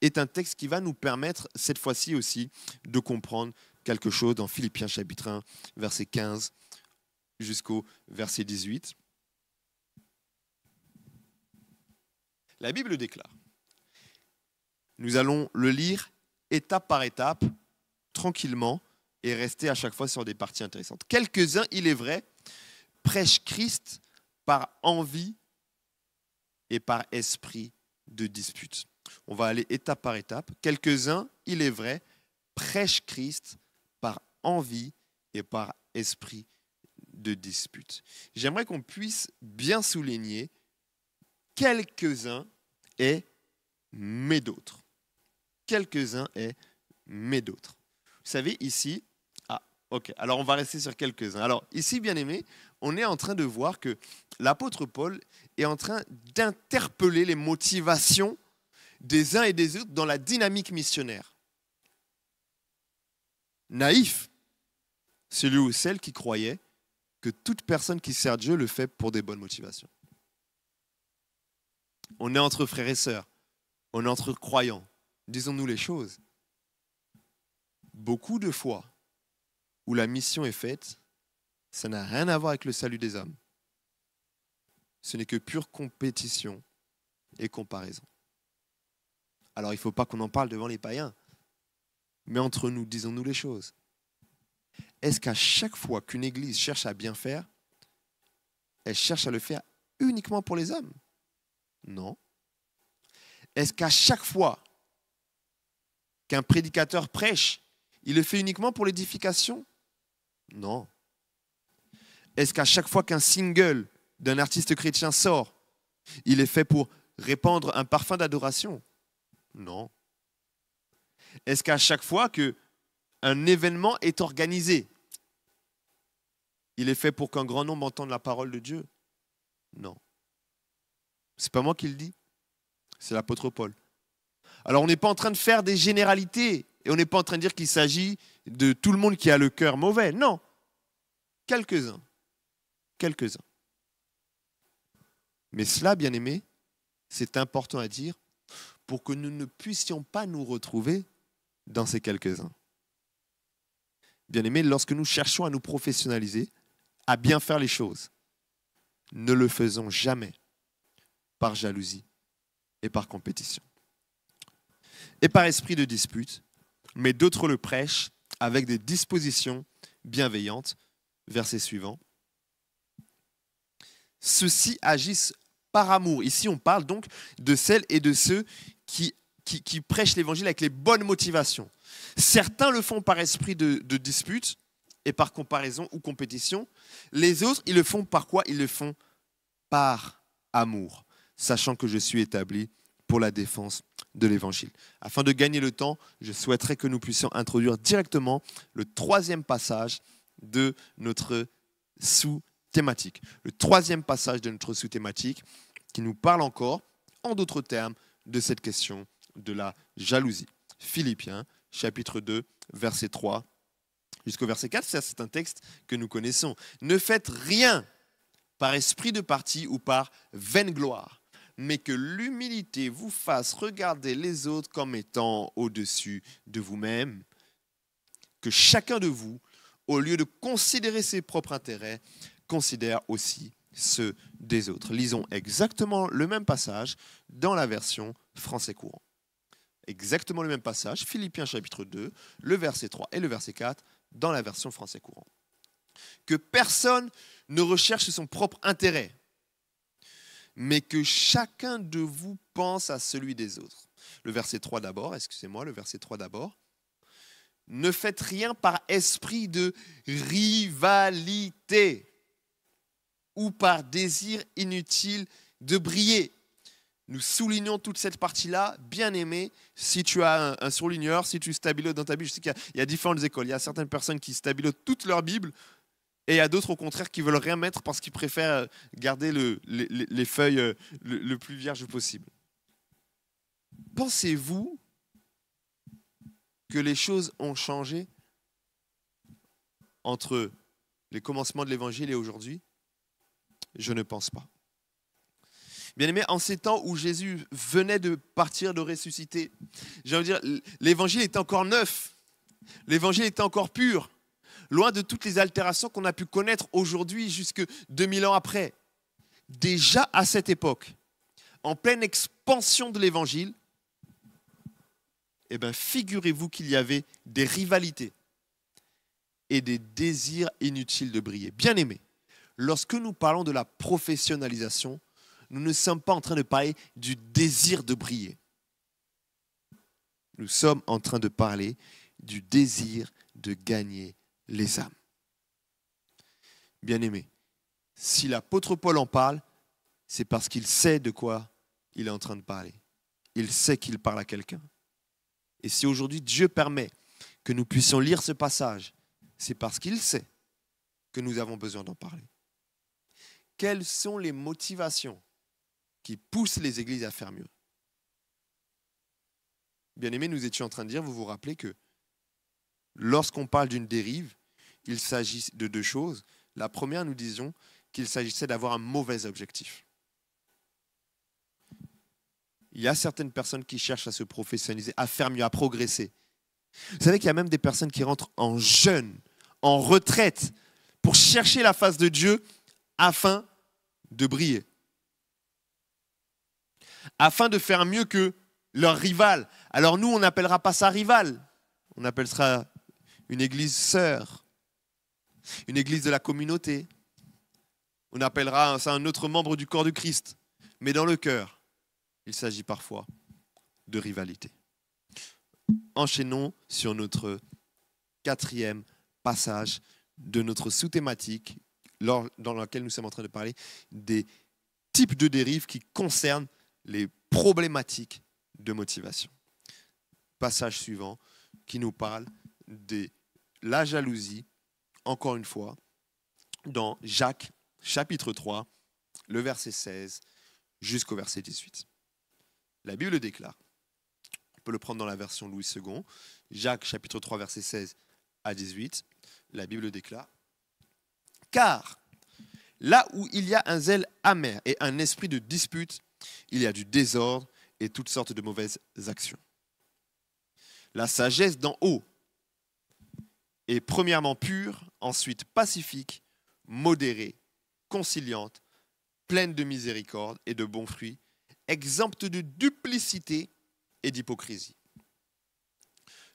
est un texte qui va nous permettre, cette fois-ci aussi, de comprendre quelque chose dans Philippiens chapitre 1, verset 15 jusqu'au verset 18. La Bible déclare. Nous allons le lire étape par étape, tranquillement, et rester à chaque fois sur des parties intéressantes. Quelques-uns, il est vrai, prêchent Christ par envie et par esprit de dispute. On va aller étape par étape. Quelques-uns, il est vrai, prêchent Christ par envie et par esprit de dispute. J'aimerais qu'on puisse bien souligner quelques-uns et mais d'autres. Quelques-uns et mais d'autres. Vous savez, ici, ah, ok, alors on va rester sur quelques-uns. Alors ici, bien aimé, on est en train de voir que l'apôtre Paul est en train d'interpeller les motivations des uns et des autres dans la dynamique missionnaire. Naïf, celui ou celle qui croyait que toute personne qui sert Dieu le fait pour des bonnes motivations. On est entre frères et sœurs. On est entre croyants. Disons-nous les choses. Beaucoup de fois où la mission est faite, ça n'a rien à voir avec le salut des hommes. Ce n'est que pure compétition et comparaison. Alors il ne faut pas qu'on en parle devant les païens. Mais entre nous, disons-nous les choses. Est-ce qu'à chaque fois qu'une église cherche à bien faire, elle cherche à le faire uniquement pour les hommes non. Est-ce qu'à chaque fois qu'un prédicateur prêche, il le fait uniquement pour l'édification Non. Est-ce qu'à chaque fois qu'un single d'un artiste chrétien sort, il est fait pour répandre un parfum d'adoration Non. Est-ce qu'à chaque fois que un événement est organisé, il est fait pour qu'un grand nombre entende la parole de Dieu Non n'est pas moi qui le dis, c'est l'apôtre Paul. Alors on n'est pas en train de faire des généralités et on n'est pas en train de dire qu'il s'agit de tout le monde qui a le cœur mauvais. Non, quelques-uns, quelques-uns. Mais cela, bien aimé, c'est important à dire pour que nous ne puissions pas nous retrouver dans ces quelques-uns. Bien aimé, lorsque nous cherchons à nous professionnaliser, à bien faire les choses, ne le faisons jamais par jalousie et par compétition. Et par esprit de dispute, mais d'autres le prêchent avec des dispositions bienveillantes. Verset suivant. Ceux-ci agissent par amour. Ici, on parle donc de celles et de ceux qui, qui, prêchent l'évangile avec les bonnes motivations. Certains le font par esprit de, de dispute et par comparaison ou compétition. Les autres, ils le font par quoi Ils le font par amour sachant que je suis établi pour la défense de l'Évangile. Afin de gagner le temps, je souhaiterais que nous puissions introduire directement le troisième passage de notre sous-thématique. Le troisième passage de notre sous-thématique qui nous parle encore, en d'autres termes, de cette question de la jalousie. Philippiens chapitre 2, verset 3 jusqu'au verset 4, c'est un texte que nous connaissons. Ne faites rien par esprit de parti ou par vaine gloire mais que l'humilité vous fasse regarder les autres comme étant au-dessus de vous-même. Que chacun de vous, au lieu de considérer ses propres intérêts, considère aussi ceux des autres. Lisons exactement le même passage dans la version français courant. Exactement le même passage, Philippiens chapitre 2, le verset 3 et le verset 4 dans la version français courant. Que personne ne recherche son propre intérêt, mais que chacun de vous pense à celui des autres. Le verset 3 d'abord, excusez-moi, le verset 3 d'abord. Ne faites rien par esprit de rivalité ou par désir inutile de briller. Nous soulignons toute cette partie-là, bien aimé. Si tu as un, souligneur, si tu stabilotes dans ta Bible, je sais qu'il y, a différentes écoles. Il y a certaines personnes qui stabilotent toute leur Bible. Et il y a d'autres, au contraire, qui veulent rien mettre parce qu'ils préfèrent euh, garder les, feuilles euh, le, plus vierge possible. Pensez-vous que les choses ont changé entre les commencements de l'Évangile et aujourd'hui Je ne pense pas. Bien aimé, en ces temps où Jésus venait de partir, de ressusciter, j'ai envie de dire, l'Évangile était encore neuf, l'Évangile était encore pur, loin de toutes les altérations qu'on a pu connaître aujourd'hui jusque 2000 ans après. Déjà à cette époque, en pleine expansion de l'évangile, eh ben, figurez-vous qu'il y avait des rivalités et des désirs inutiles de briller. Bien aimé, lorsque nous parlons de la professionnalisation, nous ne sommes pas en train de parler du désir de briller. Nous sommes en train de parler du désir de gagner les âmes. Bien-aimé, si l'apôtre Paul en parle, c'est parce qu'il sait de quoi il est en train de parler. Il sait qu'il parle à quelqu'un. Et si aujourd'hui Dieu permet que nous puissions lire ce passage, c'est parce qu'il sait que nous avons besoin d'en parler. Quelles sont les motivations qui poussent les églises à faire mieux Bien aimé, nous étions en train de dire, vous vous rappelez que lorsqu'on parle d'une dérive, il s'agit de deux choses. La première, nous disions qu'il s'agissait d'avoir un mauvais objectif. Il y a certaines personnes qui cherchent à se professionnaliser, à faire mieux, à progresser. Vous savez qu'il y a même des personnes qui rentrent en jeûne, en retraite, pour chercher la face de Dieu afin de briller, afin de faire mieux que leur rival. Alors nous, on n'appellera pas ça rival, on appellera une église sœur, une église de la communauté. On appellera ça un autre membre du corps du Christ. Mais dans le cœur, il s'agit parfois de rivalité. Enchaînons sur notre quatrième passage de notre sous-thématique dans laquelle nous sommes en train de parler des types de dérives qui concernent les problématiques de motivation. Passage suivant qui nous parle de la jalousie encore une fois, dans Jacques chapitre 3, le verset 16 jusqu'au verset 18. La Bible déclare, on peut le prendre dans la version Louis II, Jacques chapitre 3 verset 16 à 18, la Bible déclare, car là où il y a un zèle amer et un esprit de dispute, il y a du désordre et toutes sortes de mauvaises actions. La sagesse d'en haut est premièrement pure, ensuite pacifique, modérée, conciliante, pleine de miséricorde et de bons fruits, exempte de duplicité et d'hypocrisie.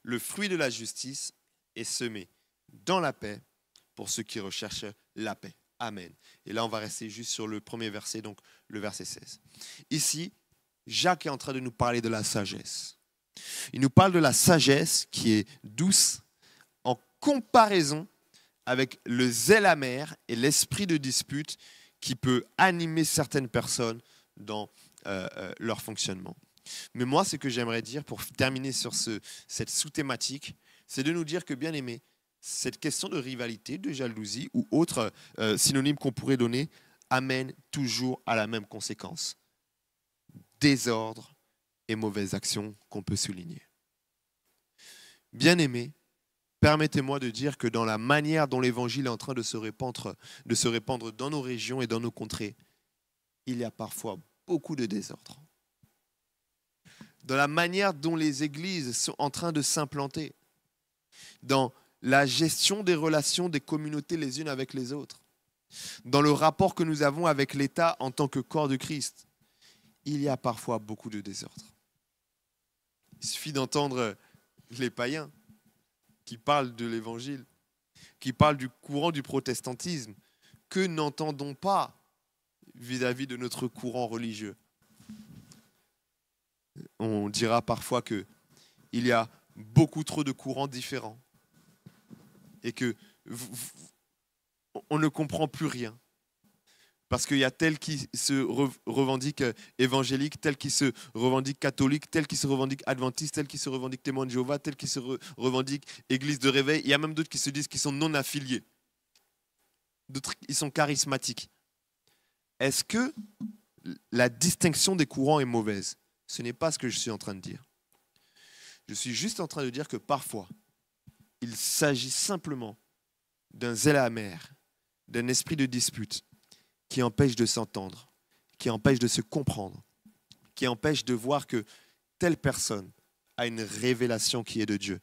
Le fruit de la justice est semé dans la paix pour ceux qui recherchent la paix. Amen. Et là, on va rester juste sur le premier verset, donc le verset 16. Ici, Jacques est en train de nous parler de la sagesse. Il nous parle de la sagesse qui est douce, comparaison avec le zèle amer et l'esprit de dispute qui peut animer certaines personnes dans euh, euh, leur fonctionnement. Mais moi, ce que j'aimerais dire pour terminer sur ce, cette sous-thématique, c'est de nous dire que, bien aimé, cette question de rivalité, de jalousie ou autre euh, synonyme qu'on pourrait donner amène toujours à la même conséquence désordre et mauvaise actions qu'on peut souligner. Bien aimé, permettez-moi de dire que dans la manière dont l'évangile est en train de se répandre, de se répandre dans nos régions et dans nos contrées, il y a parfois beaucoup de désordre. Dans la manière dont les églises sont en train de s'implanter, dans la gestion des relations des communautés les unes avec les autres, dans le rapport que nous avons avec l'État en tant que corps de Christ, il y a parfois beaucoup de désordre. Il suffit d'entendre les païens qui parle de l'évangile, qui parle du courant du protestantisme, que n'entendons pas vis-à-vis de notre courant religieux. On dira parfois que il y a beaucoup trop de courants différents et que on ne comprend plus rien parce qu'il y a tel qui se revendique euh, évangélique, tel qui se revendique catholique, tel qui se revendique adventiste, tel qui se revendique témoin de Jéhovah, tel qui se revendique église de réveil. Il y a même d'autres qui se disent qu'ils sont non affiliés. D'autres, ils sont charismatiques. Est-ce que la distinction des courants est mauvaise Ce n'est pas ce que je suis en train de dire. Je suis juste en train de dire que parfois, il s'agit simplement d'un zèle amer, d'un esprit de dispute, qui empêche de s'entendre, qui empêche de se comprendre, qui empêche de voir que telle personne a une révélation qui est de Dieu.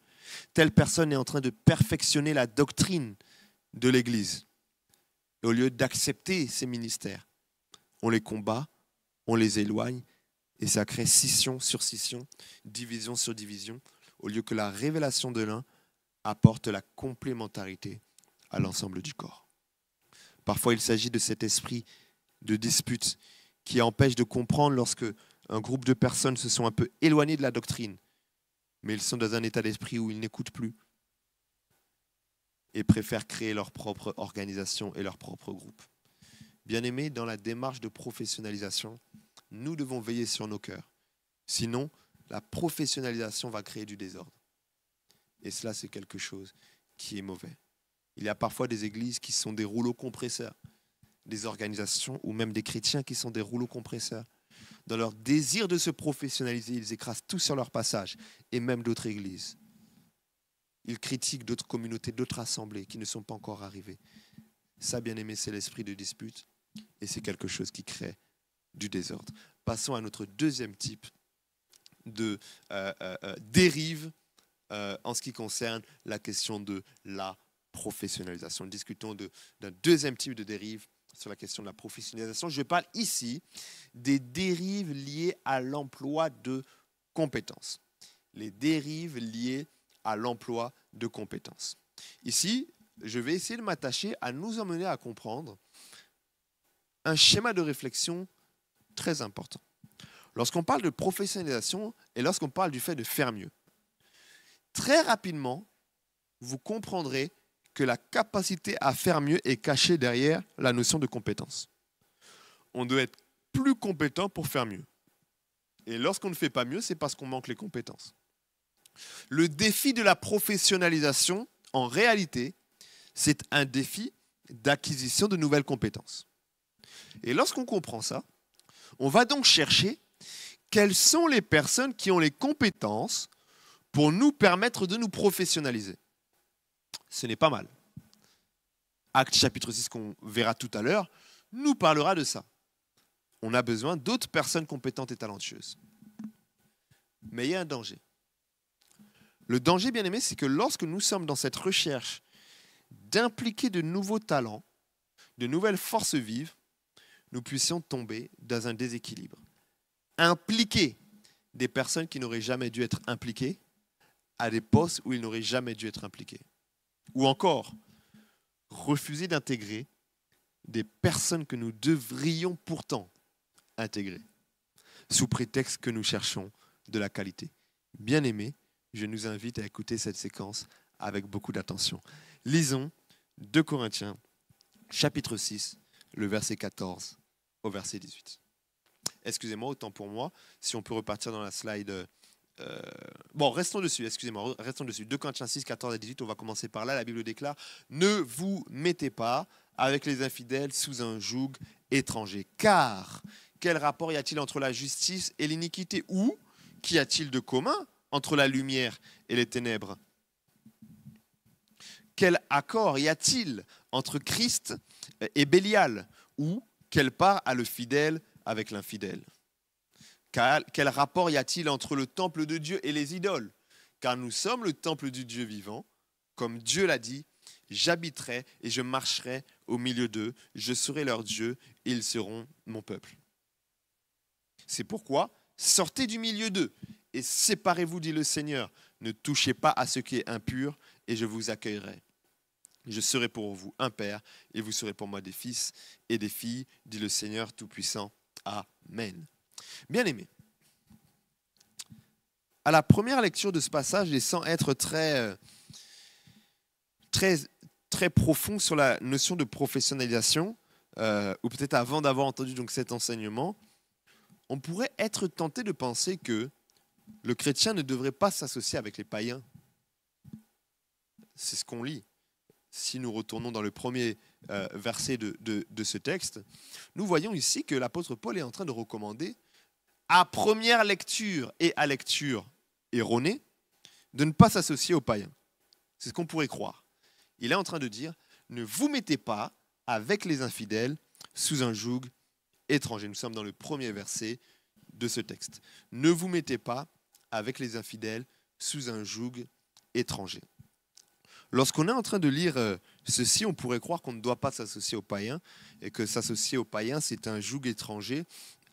Telle personne est en train de perfectionner la doctrine de l'Église. au lieu d'accepter ces ministères, on les combat, on les éloigne, et ça crée scission sur scission, division sur division, au lieu que la révélation de l'un apporte la complémentarité à l'ensemble du corps. Parfois, il s'agit de cet esprit de dispute qui empêche de comprendre lorsque un groupe de personnes se sont un peu éloignées de la doctrine, mais ils sont dans un état d'esprit où ils n'écoutent plus et préfèrent créer leur propre organisation et leur propre groupe. bien aimé, dans la démarche de professionnalisation, nous devons veiller sur nos cœurs. Sinon, la professionnalisation va créer du désordre. Et cela, c'est quelque chose qui est mauvais. Il y a parfois des églises qui sont des rouleaux compresseurs, des organisations ou même des chrétiens qui sont des rouleaux compresseurs. Dans leur désir de se professionnaliser, ils écrasent tout sur leur passage et même d'autres églises. Ils critiquent d'autres communautés, d'autres assemblées qui ne sont pas encore arrivées. Ça, bien aimé, c'est l'esprit de dispute et c'est quelque chose qui crée du désordre. Passons à notre deuxième type de euh, euh, euh, dérive en ce qui concerne la question de la professionnalisation. Discutons d'un deuxième type de dérive sur la question de la professionnalisation. Je parle ici des dérives liées à l'emploi de compétences. Les dérives liées à l'emploi de compétences. Ici, je vais essayer de m'attacher à nous emmener à comprendre un schéma de réflexion très important. Lorsqu'on parle de professionnalisation et lorsqu'on parle du fait de faire mieux, très rapidement, vous comprendrez que la capacité à faire mieux est cachée derrière la notion de compétence. On doit être plus compétent pour faire mieux. Et lorsqu'on ne fait pas mieux, c'est parce qu'on manque les compétences. Le défi de la professionnalisation, en réalité, c'est un défi d'acquisition de nouvelles compétences. Et lorsqu'on comprend ça, on va donc chercher quelles sont les personnes qui ont les compétences pour nous permettre de nous professionnaliser ce n'est pas mal. Acte chapitre 6 qu'on verra tout à l'heure nous parlera de ça. On a besoin d'autres personnes compétentes et talentueuses. Mais il y a un danger. Le danger, bien aimé, c'est que lorsque nous sommes dans cette recherche d'impliquer de nouveaux talents, de nouvelles forces vives, nous puissions tomber dans un déséquilibre. Impliquer des personnes qui n'auraient jamais dû être impliquées à des postes où ils n'auraient jamais dû être impliqués. Ou encore, refuser d'intégrer des personnes que nous devrions pourtant intégrer, sous prétexte que nous cherchons de la qualité. Bien aimé, je nous invite à écouter cette séquence avec beaucoup d'attention. Lisons 2 Corinthiens, chapitre 6, le verset 14 au verset 18. Excusez-moi, autant pour moi, si on peut repartir dans la slide euh, euh, bon, restons dessus, excusez-moi, restons dessus. 2 Corinthiens 6, 14 à 18, on va commencer par là. La Bible déclare Ne vous mettez pas avec les infidèles sous un joug étranger. Car quel rapport y a-t-il entre la justice et l'iniquité Ou qu'y a-t-il de commun entre la lumière et les ténèbres Quel accord y a-t-il entre Christ et Bélial Ou quelle part a le fidèle avec l'infidèle quel rapport y a-t-il entre le temple de Dieu et les idoles Car nous sommes le temple du Dieu vivant. Comme Dieu l'a dit, j'habiterai et je marcherai au milieu d'eux. Je serai leur Dieu et ils seront mon peuple. C'est pourquoi sortez du milieu d'eux et séparez-vous, dit le Seigneur. Ne touchez pas à ce qui est impur et je vous accueillerai. Je serai pour vous un père et vous serez pour moi des fils et des filles, dit le Seigneur Tout-Puissant. Amen. Bien aimé, à la première lecture de ce passage, et sans être très, euh, très, très profond sur la notion de professionnalisation, euh, ou peut-être avant d'avoir entendu donc cet enseignement, on pourrait être tenté de penser que le chrétien ne devrait pas s'associer avec les païens. C'est ce qu'on lit. Si nous retournons dans le premier euh, verset de, ce texte, nous voyons ici que l'apôtre Paul est en train de recommander à première lecture et à lecture erronée, de ne pas s'associer aux païens. C'est ce qu'on pourrait croire. Il est en train de dire, ne vous mettez pas avec les infidèles sous un joug étranger. Nous sommes dans le premier verset de ce texte. Ne vous mettez pas avec les infidèles sous un joug étranger. Lorsqu'on est en train de lire euh, ceci, on pourrait croire qu'on ne doit pas s'associer aux païens et que s'associer aux païens, c'est un joug étranger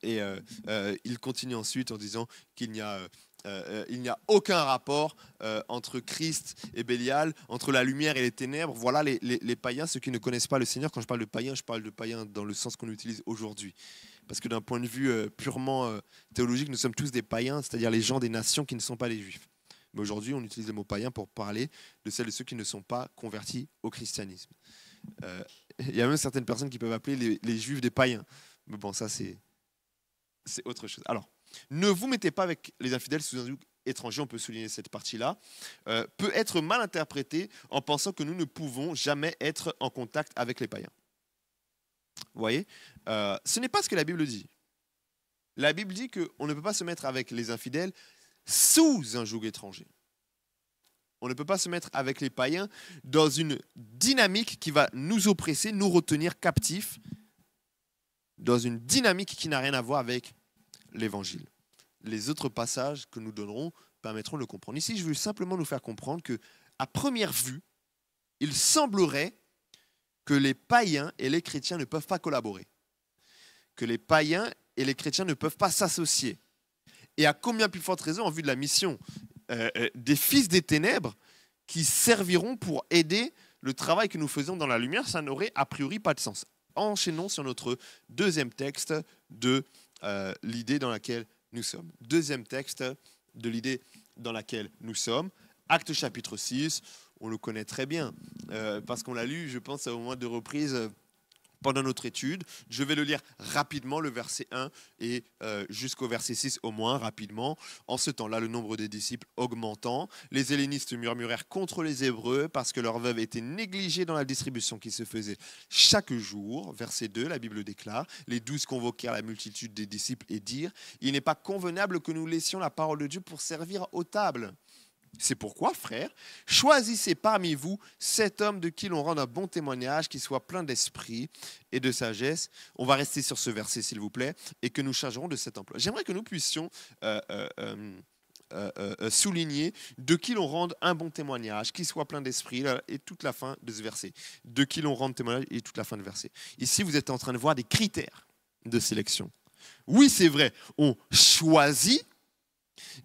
et euh, euh, il continue ensuite en disant qu'il n'y a euh, il n'y a aucun rapport entre Christ et Bélial, entre la lumière et les ténèbres. Voilà les, les, païens, ceux qui ne connaissent pas le Seigneur. Quand je parle de païens, je parle de païens dans le sens qu'on utilise aujourd'hui. Parce que d'un point de vue purement théologique, nous sommes tous des païens, c'est-à-dire les gens des nations qui ne sont pas les juifs. Mais aujourd'hui, on utilise le mot païen pour parler de celles et ceux qui ne sont pas convertis au christianisme. Il y a même certaines personnes qui peuvent appeler les, les juifs des païens. Mais bon, ça, c'est c'est autre chose. Alors, ne vous mettez pas avec les infidèles sous un joug étranger, on peut souligner cette partie-là, euh, peut être mal interprété en pensant que nous ne pouvons jamais être en contact avec les païens. Vous voyez euh, Ce n'est pas ce que la Bible dit. La Bible dit qu'on ne peut pas se mettre avec les infidèles sous un joug étranger. On ne peut pas se mettre avec les païens dans une dynamique qui va nous oppresser, nous retenir captifs dans une dynamique qui n'a rien à voir avec l'Évangile. Les autres passages que nous donnerons permettront de le comprendre. Ici, je veux simplement nous faire comprendre que, à première vue, il semblerait que les païens et les chrétiens ne peuvent pas collaborer, que les païens et les chrétiens ne peuvent pas s'associer. Et à combien plus forte raison en vue de la mission euh, euh, des fils des ténèbres qui serviront pour aider le travail que nous faisons dans la lumière, ça n'aurait a priori pas de sens enchaînons sur notre deuxième texte de euh, l'idée dans laquelle nous sommes. Deuxième texte de l'idée dans laquelle nous sommes, Acte chapitre 6, on le connaît très bien, euh, parce qu'on l'a lu, je pense, au moins deux reprises pendant notre étude. Je vais le lire rapidement, le verset 1 et euh, jusqu'au verset 6 au moins, rapidement. En ce temps-là, le nombre des disciples augmentant, les hellénistes murmurèrent contre les Hébreux parce que leurs veuves étaient négligées dans la distribution qui se faisait chaque jour. Verset 2, la Bible déclare, les douze convoquèrent la multitude des disciples et dirent, il n'est pas convenable que nous laissions la parole de Dieu pour servir aux tables. C'est pourquoi, frères, choisissez parmi vous cet homme de qui l'on rende un bon témoignage, qui soit plein d'esprit et de sagesse. On va rester sur ce verset, s'il vous plaît, et que nous chargerons de cet emploi. J'aimerais que nous puissions euh, euh, euh, souligner de qui l'on rende un bon témoignage, qui soit plein d'esprit, et toute la fin de ce verset. De qui l'on rende témoignage, et toute la fin de verset. Ici, vous êtes en train de voir des critères de sélection. Oui, c'est vrai, on choisit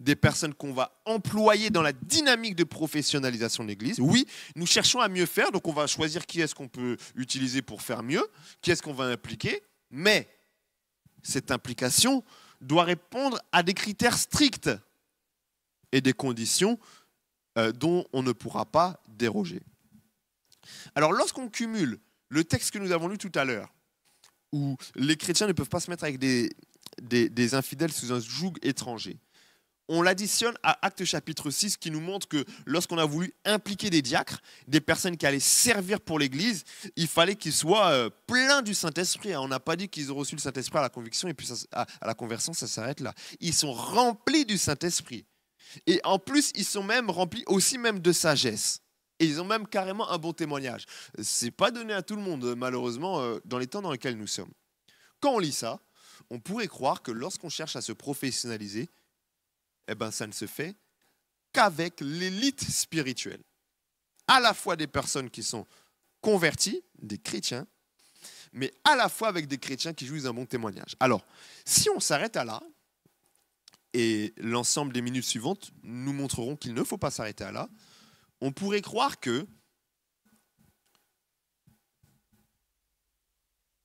des personnes qu'on va employer dans la dynamique de professionnalisation de l'Église. Oui, nous cherchons à mieux faire, donc on va choisir qui est-ce qu'on peut utiliser pour faire mieux, qui est-ce qu'on va impliquer, mais cette implication doit répondre à des critères stricts et des conditions euh, dont on ne pourra pas déroger. Alors lorsqu'on cumule le texte que nous avons lu tout à l'heure, où les chrétiens ne peuvent pas se mettre avec des infidèles sous un joug étranger, on l'additionne à acte chapitre 6 qui nous montre que lorsqu'on a voulu impliquer des diacres, des personnes qui allaient servir pour l'Église, il fallait qu'ils soient euh, pleins du Saint-Esprit. Hein, on n'a pas dit qu'ils ont reçu le Saint-Esprit à la conviction et puis à la conversion, ça s'arrête là. Ils sont remplis du Saint-Esprit. Et en plus, ils sont même remplis aussi même de sagesse. Et ils ont même carrément un bon témoignage. C'est pas donné à tout le monde, malheureusement, euh, dans les temps dans lesquels nous sommes. Quand on lit ça, on pourrait croire que lorsqu'on cherche à se professionnaliser, eh bien, ça ne se fait qu'avec l'élite spirituelle. À la fois des personnes qui sont converties, des chrétiens, mais à la fois avec des chrétiens qui jouissent un bon témoignage. Alors, si on s'arrête à là, et l'ensemble des minutes suivantes nous montreront qu'il ne faut pas s'arrêter à là, on pourrait croire que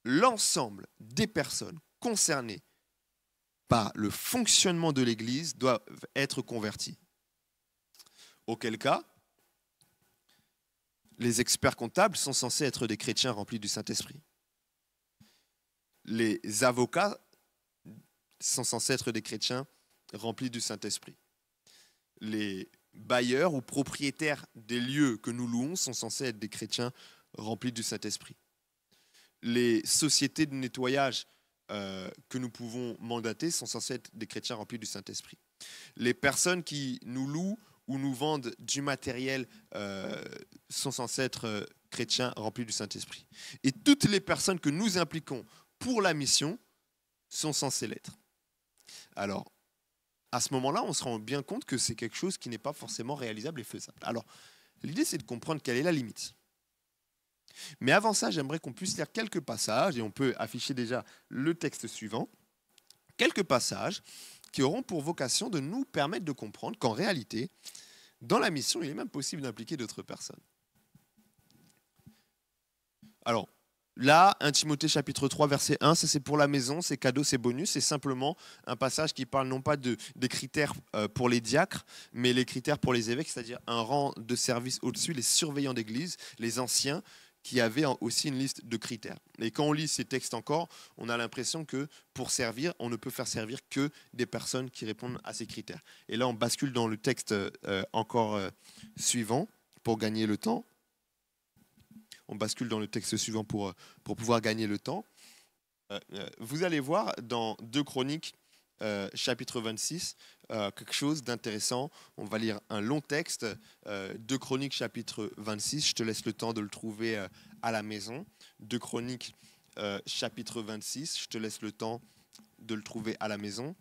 l'ensemble des personnes concernées par le fonctionnement de l'Église doivent être convertis. Auquel cas, les experts comptables sont censés être des chrétiens remplis du Saint-Esprit. Les avocats sont censés être des chrétiens remplis du Saint-Esprit. Les bailleurs ou propriétaires des lieux que nous louons sont censés être des chrétiens remplis du Saint-Esprit. Les sociétés de nettoyage euh, que nous pouvons mandater sont censés être des chrétiens remplis du Saint-Esprit. Les personnes qui nous louent ou nous vendent du matériel euh, sont censées être euh, chrétiens remplis du Saint-Esprit. Et toutes les personnes que nous impliquons pour la mission sont censées l'être. Alors, à ce moment-là, on se rend bien compte que c'est quelque chose qui n'est pas forcément réalisable et faisable. Alors, l'idée, c'est de comprendre quelle est la limite. Mais avant ça, j'aimerais qu'on puisse lire quelques passages, et on peut afficher déjà le texte suivant, quelques passages qui auront pour vocation de nous permettre de comprendre qu'en réalité, dans la mission, il est même possible d'impliquer d'autres personnes. Alors, là, 1 Timothée chapitre 3, verset 1, ça c'est pour la maison, c'est cadeau, c'est bonus, c'est simplement un passage qui parle non pas des critères euh, pour les diacres, mais les critères pour les évêques, c'est-à-dire un rang de service au-dessus, les surveillants d'église, les anciens, qui avait aussi une liste de critères. Et quand on lit ces textes encore, on a l'impression que pour servir, on ne peut faire servir que des personnes qui répondent à ces critères. Et là, on bascule dans le texte euh, encore euh, suivant pour gagner le temps. On bascule dans le texte suivant pour, euh, pour pouvoir gagner le temps. vous allez voir dans deux chroniques euh, chapitre 26, euh, quelque chose d'intéressant. On va lire un long texte euh, de Chroniques chapitre 26. Je te laisse le temps de le trouver à la maison. De Chroniques chapitre 26. Je te laisse le temps de le trouver à la maison.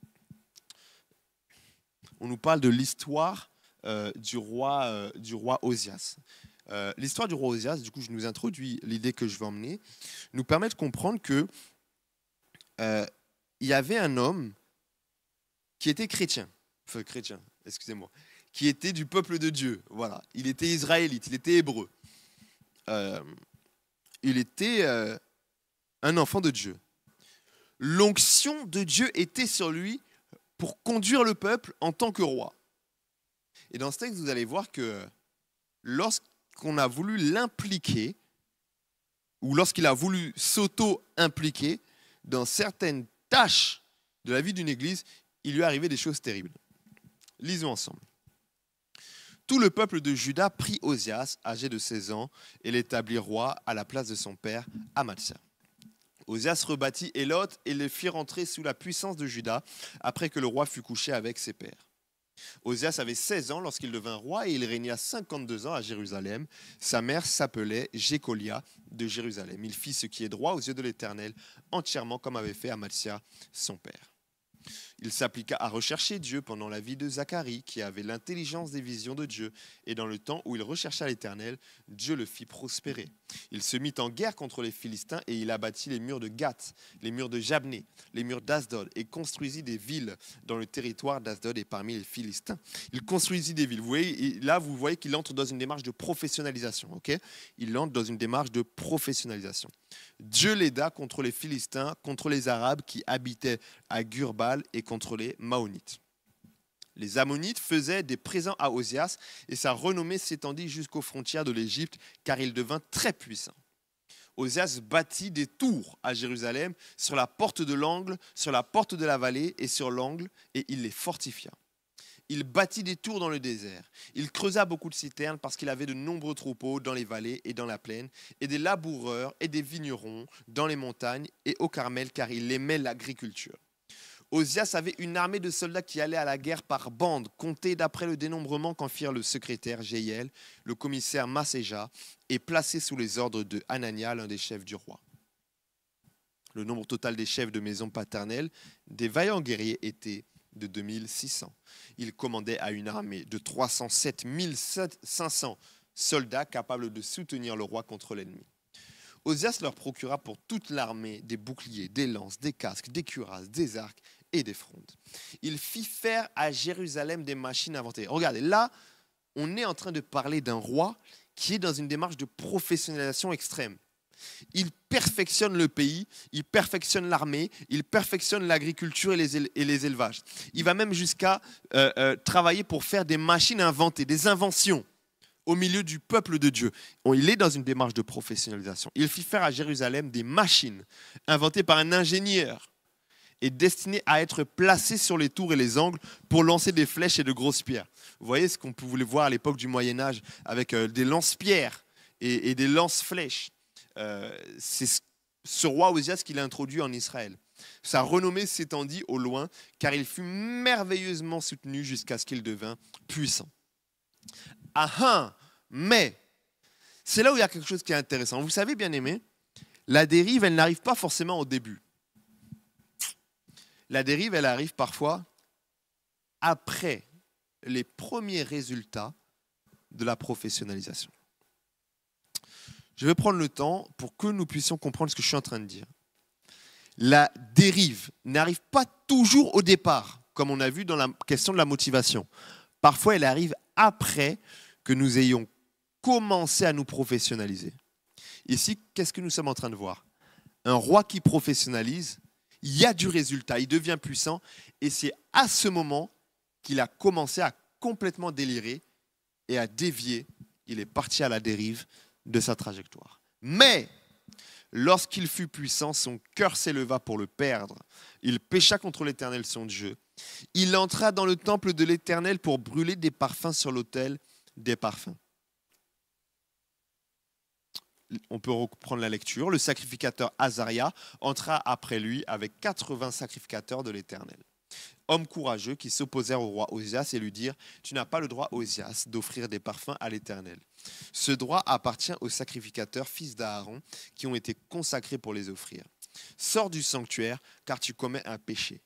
On nous parle de l'histoire du roi du roi Osias. l'histoire du roi Osias, du coup, je nous introduis l'idée que je vais emmener, nous permet de comprendre que il y avait un homme qui était chrétien, enfin chrétien, excusez-moi, qui était du peuple de Dieu. Voilà, il était israélite, il était hébreu. Euh, il était euh, un enfant de Dieu. L'onction de Dieu était sur lui pour conduire le peuple en tant que roi. Et dans ce texte, vous allez voir que lorsqu'on a voulu l'impliquer, ou lorsqu'il a voulu s'auto-impliquer dans certaines tâches de la vie d'une église, il lui arrivait des choses terribles. Lisons ensemble. Tout le peuple de Juda prit Osias, âgé de 16 ans, et l'établit roi à la place de son père, Amatsia. Osias rebâtit Elot et le fit rentrer sous la puissance de Juda après que le roi fut couché avec ses pères. Osias avait 16 ans lorsqu'il devint roi et il régna 52 ans à Jérusalem. Sa mère s'appelait Jécolia de Jérusalem. Il fit ce qui est droit aux yeux de l'Éternel, entièrement comme avait fait Amatsia, son père. Il s'appliqua à rechercher Dieu pendant la vie de Zacharie, qui avait l'intelligence des visions de Dieu. Et dans le temps où il rechercha l'Éternel, Dieu le fit prospérer. Il se mit en guerre contre les Philistins et il abattit les murs de Gath, les murs de Jabné, les murs d'Asdod et construisit des villes dans le territoire d'Asdod et parmi les Philistins. Il construisit des villes. Vous voyez, là, vous voyez qu'il entre dans une démarche de professionnalisation. il entre dans une démarche de professionnalisation. Dieu l'aida contre les Philistins, contre les Arabes qui habitaient à Gurbal et contre les Les Ammonites faisaient des présents à Osias et sa renommée s'étendit jusqu'aux frontières de l'Égypte car il devint très puissant. Osias bâtit des tours à Jérusalem sur la porte de l'angle, sur la porte de la vallée et sur l'angle et il les fortifia. Il bâtit des tours dans le désert. Il creusa beaucoup de citernes parce qu'il avait de nombreux troupeaux dans les vallées et dans la plaine, et des laboureurs et des vignerons dans les montagnes et au Carmel, car il aimait l'agriculture. Osias avait une armée de soldats qui allaient à la guerre par bande, comptée d'après le dénombrement qu'en firent le secrétaire Jeiel, le commissaire Masséja, et placée sous les ordres de Anania, l'un des chefs du roi. Le nombre total des chefs de maison paternelle, des vaillants guerriers, était de 2600. Il commandait à une armée de 307 500 soldats capables de soutenir le roi contre l'ennemi. Osias leur procura pour toute l'armée des boucliers, des lances, des casques, des cuirasses, des arcs des frondes. Il fit faire à Jérusalem des machines inventées. Regardez, là, on est en train de parler d'un roi qui est dans une démarche de professionnalisation extrême. Il perfectionne le pays, il perfectionne l'armée, il perfectionne l'agriculture et, les, élevages. Il va même jusqu'à euh, euh, travailler pour faire des machines inventées, des inventions au milieu du peuple de Dieu. Il est dans une démarche de professionnalisation. Il fit faire à Jérusalem des machines inventées par un ingénieur est destiné à être placé sur les tours et les angles pour lancer des flèches et de grosses pierres. Vous voyez ce qu'on pouvait voir à l'époque du Moyen Âge avec euh, des lance-pierres et, des lances flèches euh, c'est ce roi Osias qui a introduit en Israël. Sa renommée s'étendit au loin, car il fut merveilleusement soutenu jusqu'à ce qu'il devint puissant. Ah, ah mais c'est là où il y a quelque chose qui est intéressant. Vous savez, bien aimé, la dérive, elle n'arrive pas forcément au début. La dérive, elle arrive parfois après les premiers résultats de la professionnalisation. Je vais prendre le temps pour que nous puissions comprendre ce que je suis en train de dire. La dérive n'arrive pas toujours au départ, comme on a vu dans la question de la motivation. Parfois, elle arrive après que nous ayons commencé à nous professionnaliser. Ici, qu'est-ce que nous sommes en train de voir Un roi qui professionnalise il y a du résultat, il devient puissant. Et c'est à ce moment qu'il a commencé à complètement délirer et à dévier. Il est parti à la dérive de sa trajectoire. Mais lorsqu'il fut puissant, son cœur s'éleva pour le perdre. Il pécha contre l'Éternel son Dieu. Il entra dans le temple de l'Éternel pour brûler des parfums sur l'autel des parfums on peut reprendre la lecture. Le sacrificateur Azaria entra après lui avec 80 sacrificateurs de l'Éternel. Hommes courageux qui s'opposèrent au roi Osias et lui dirent Tu n'as pas le droit, Osias, d'offrir des parfums à l'Éternel. Ce droit appartient aux sacrificateurs, fils d'Aaron, qui ont été consacrés pour les offrir. Sors du sanctuaire, car tu commets un péché,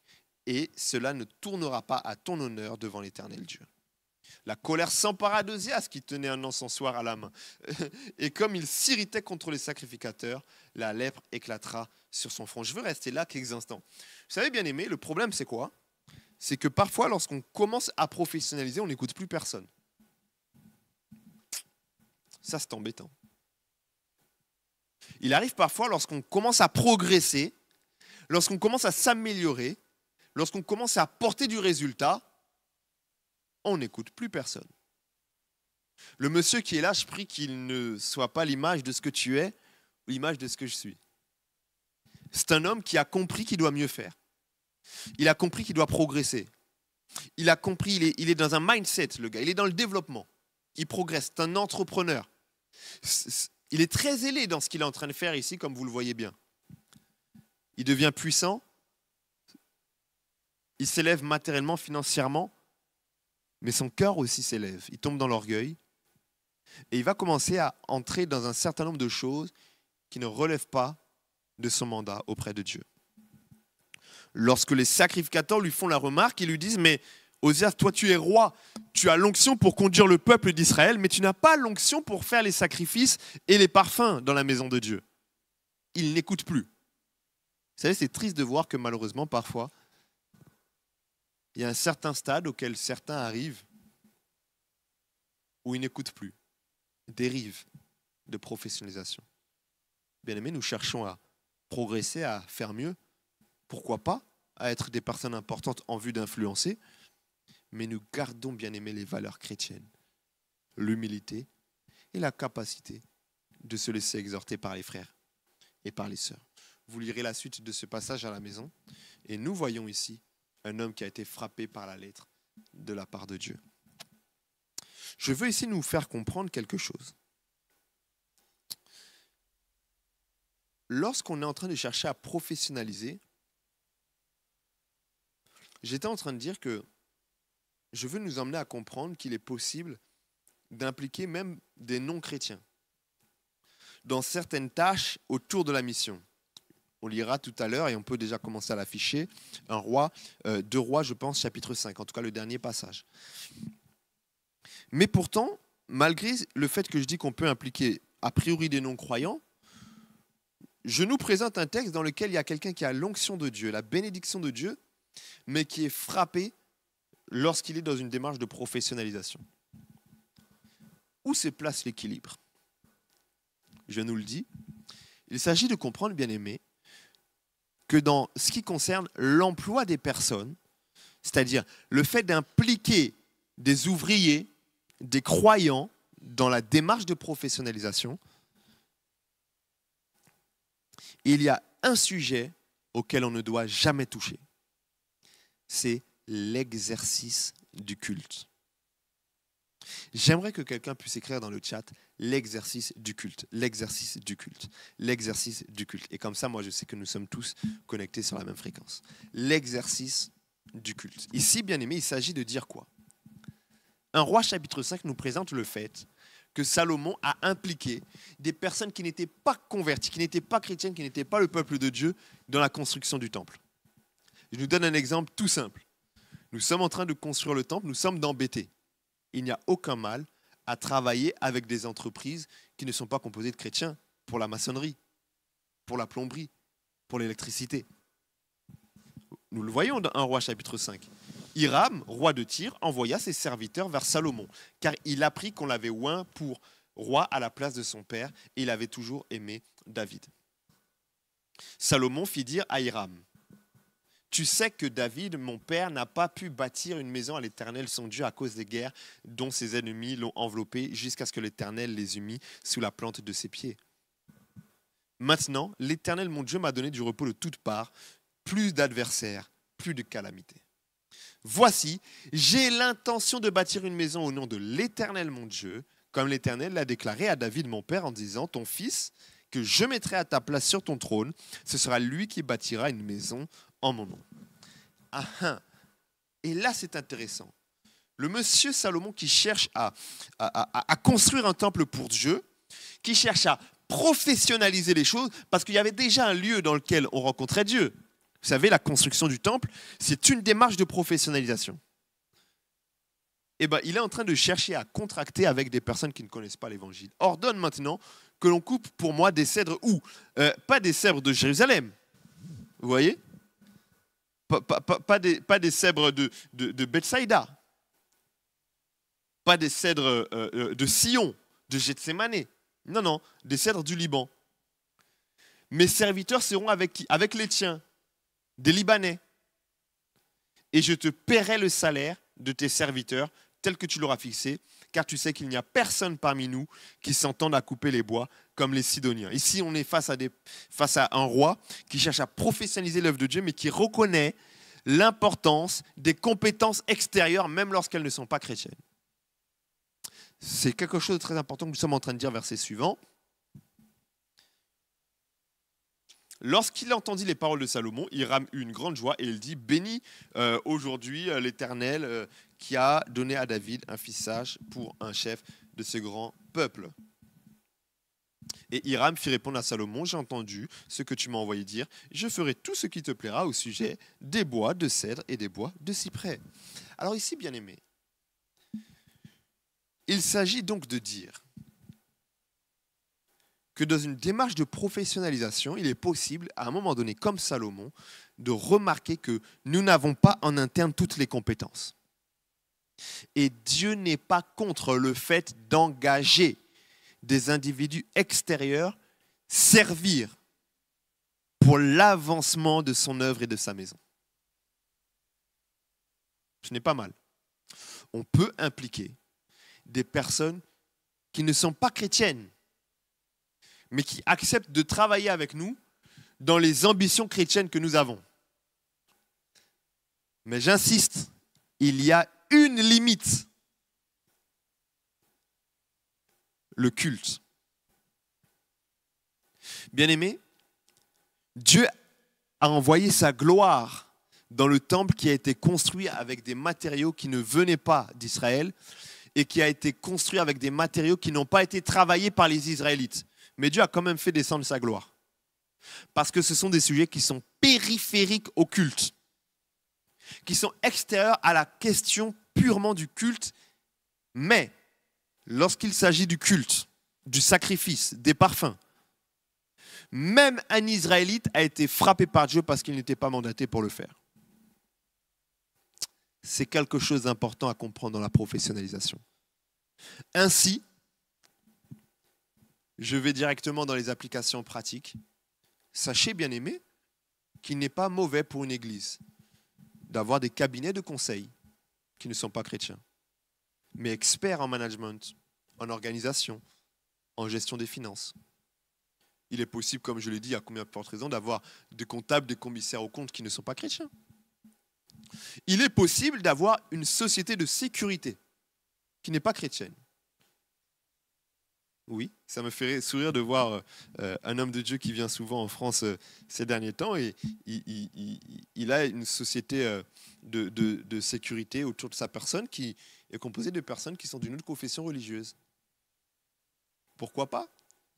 et cela ne tournera pas à ton honneur devant l'Éternel Dieu. La colère sans d'Ozias qui tenait un encensoir à la main. Et comme il s'irritait contre les sacrificateurs, la lèpre éclatera sur son front. Je veux rester là quelques instants. Vous savez, bien aimé, le problème c'est quoi C'est que parfois, lorsqu'on commence à professionnaliser, on n'écoute plus personne. Ça, c'est embêtant. Il arrive parfois, lorsqu'on commence à progresser, lorsqu'on commence à s'améliorer, lorsqu'on commence à porter du résultat, on n'écoute plus personne. Le monsieur qui est là, je prie qu'il ne soit pas l'image de ce que tu es ou l'image de ce que je suis. C'est un homme qui a compris qu'il doit mieux faire. Il a compris qu'il doit progresser. Il a compris, il est, dans un mindset, le gars. Il est dans le développement. Il progresse. C'est un entrepreneur. Il est très ailé dans ce qu'il est en train de faire ici, comme vous le voyez bien. Il devient puissant. Il s'élève matériellement, financièrement mais son cœur aussi s'élève. Il tombe dans l'orgueil et il va commencer à entrer dans un certain nombre de choses qui ne relèvent pas de son mandat auprès de Dieu. Lorsque les sacrificateurs lui font la remarque, ils lui disent Mais Osias, toi tu es roi, tu as l'onction pour conduire le peuple d'Israël, mais tu n'as pas l'onction pour faire les sacrifices et les parfums dans la maison de Dieu. Il n'écoute plus. Vous savez, c'est triste de voir que malheureusement, parfois, il y a un certain stade auquel certains arrivent où ils n'écoutent plus, dérive de professionnalisation. Bien aimé, nous cherchons à progresser, à faire mieux, pourquoi pas, à être des personnes importantes en vue d'influencer, mais nous gardons bien aimé les valeurs chrétiennes, l'humilité et la capacité de se laisser exhorter par les frères et par les sœurs. Vous lirez la suite de ce passage à la maison et nous voyons ici un homme qui a été frappé par la lettre de la part de Dieu. Je veux essayer de nous faire comprendre quelque chose. Lorsqu'on est en train de chercher à professionnaliser, j'étais en train de dire que je veux nous emmener à comprendre qu'il est possible d'impliquer même des non-chrétiens dans certaines tâches autour de la mission on lira tout à l'heure et on peut déjà commencer à l'afficher. Un roi, euh, deux rois, je pense, chapitre 5, en tout cas le dernier passage. Mais pourtant, malgré le fait que je dis qu'on peut impliquer a priori des non-croyants, je nous présente un texte dans lequel il y a quelqu'un qui a l'onction de Dieu, la bénédiction de Dieu, mais qui est frappé lorsqu'il est dans une démarche de professionnalisation. Où se place l'équilibre Je nous le dis. Il s'agit de comprendre, bien aimé, que dans ce qui concerne l'emploi des personnes, c'est-à-dire le fait d'impliquer des ouvriers, des croyants dans la démarche de professionnalisation, il y a un sujet auquel on ne doit jamais toucher. C'est l'exercice du culte. J'aimerais que quelqu'un puisse écrire dans le chat l'exercice du culte, l'exercice du culte, l'exercice du culte. Et comme ça, moi, je sais que nous sommes tous connectés sur la même fréquence. L'exercice du culte. Ici, bien aimé, il s'agit de dire quoi Un roi chapitre 5 nous présente le fait que Salomon a impliqué des personnes qui n'étaient pas converties, qui n'étaient pas chrétiennes, qui n'étaient pas le peuple de Dieu dans la construction du temple. Je nous donne un exemple tout simple. Nous sommes en train de construire le temple, nous sommes d'embêter il n'y a aucun mal à travailler avec des entreprises qui ne sont pas composées de chrétiens pour la maçonnerie, pour la plomberie, pour l'électricité. Nous le voyons dans 1 roi chapitre 5. Hiram, roi de Tyr, envoya ses serviteurs vers Salomon, car il apprit qu'on l'avait oint pour roi à la place de son père, et il avait toujours aimé David. Salomon fit dire à Hiram, tu sais que David, mon père, n'a pas pu bâtir une maison à l'Éternel, son Dieu, à cause des guerres dont ses ennemis l'ont enveloppé jusqu'à ce que l'Éternel les eût mis sous la plante de ses pieds. Maintenant, l'Éternel, mon Dieu, m'a donné du repos de toutes parts, plus d'adversaires, plus de calamités. Voici, j'ai l'intention de bâtir une maison au nom de l'Éternel, mon Dieu, comme l'Éternel l'a déclaré à David, mon père, en disant, ton fils, que je mettrai à ta place sur ton trône, ce sera lui qui bâtira une maison en mon nom. Ah, hein. et là, c'est intéressant. Le monsieur Salomon qui cherche à, construire un temple pour Dieu, qui cherche à professionnaliser les choses, parce qu'il y avait déjà un lieu dans lequel on rencontrait Dieu. Vous savez, la construction du temple, c'est une démarche de professionnalisation. Eh ben, il est en train de chercher à contracter avec des personnes qui ne connaissent pas l'Évangile. Ordonne maintenant que l'on coupe pour moi des cèdres ou euh, Pas des cèdres de Jérusalem. Vous voyez pas, des, cèdres de, de, pas des cèdres euh, euh, de Sion, de Gethsemane, non, non, des cèdres du Liban. Mes serviteurs seront avec Avec les tiens, des Libanais. Et je te paierai le salaire de tes serviteurs tel que tu l'auras fixé, car tu sais qu'il n'y a personne parmi nous qui s'entende à couper les bois comme les Sidoniens. Ici, on est face à, un roi qui cherche à professionnaliser l'œuvre de Dieu, mais qui reconnaît l'importance des compétences extérieures, même lorsqu'elles ne sont pas chrétiennes. C'est quelque chose de très important que nous sommes en train de dire, verset suivant. Lorsqu'il entendit les paroles de Salomon, Hiram eut une grande joie et il dit Béni euh, aujourd'hui euh, l'Éternel euh, qui a donné à David un fils sage pour un chef de ce grand peuple. Et Hiram fit répondre à Salomon J'ai entendu ce que tu m'as envoyé dire. Je ferai tout ce qui te plaira au sujet des bois de cèdre et des bois de cyprès. Alors, ici, bien aimé, il s'agit donc de dire que dans une démarche de professionnalisation, il est possible, à un moment donné, comme Salomon, de remarquer que nous n'avons pas en interne toutes les compétences. Et Dieu n'est pas contre le fait d'engager des individus extérieurs servir pour l'avancement de son œuvre et de sa maison. Ce n'est pas mal. On peut impliquer des personnes qui ne sont pas chrétiennes mais qui acceptent de travailler avec nous dans les ambitions chrétiennes que nous avons. Mais j'insiste, il y a une limite. Le culte. Bien-aimé, Dieu a envoyé sa gloire dans le temple qui a été construit avec des matériaux qui ne venaient pas d'Israël et qui a été construit avec des matériaux qui n'ont pas été travaillés par les Israélites mais Dieu a quand même fait descendre sa gloire. Parce que ce sont des sujets qui sont périphériques au culte, qui sont extérieurs à la question purement du culte, mais lorsqu'il s'agit du culte, du sacrifice, des parfums, même un Israélite a été frappé par Dieu parce qu'il n'était pas mandaté pour le faire. C'est quelque chose d'important à comprendre dans la professionnalisation. Ainsi, je vais directement dans les applications pratiques. Sachez, bien aimé, qu'il n'est pas mauvais pour une église d'avoir des cabinets de conseil qui ne sont pas chrétiens, mais experts en management, en organisation, en gestion des finances. Il est possible, comme je l'ai dit, à combien de fortes raisons, d'avoir des comptables, des commissaires aux comptes qui ne sont pas chrétiens. Il est possible d'avoir une société de sécurité qui n'est pas chrétienne oui. Ça me fait sourire de voir euh, un homme de Dieu qui vient souvent en France euh, ces derniers temps et il, a une société euh, de, de, sécurité autour de sa personne qui est composée de personnes qui sont d'une autre confession religieuse. Pourquoi pas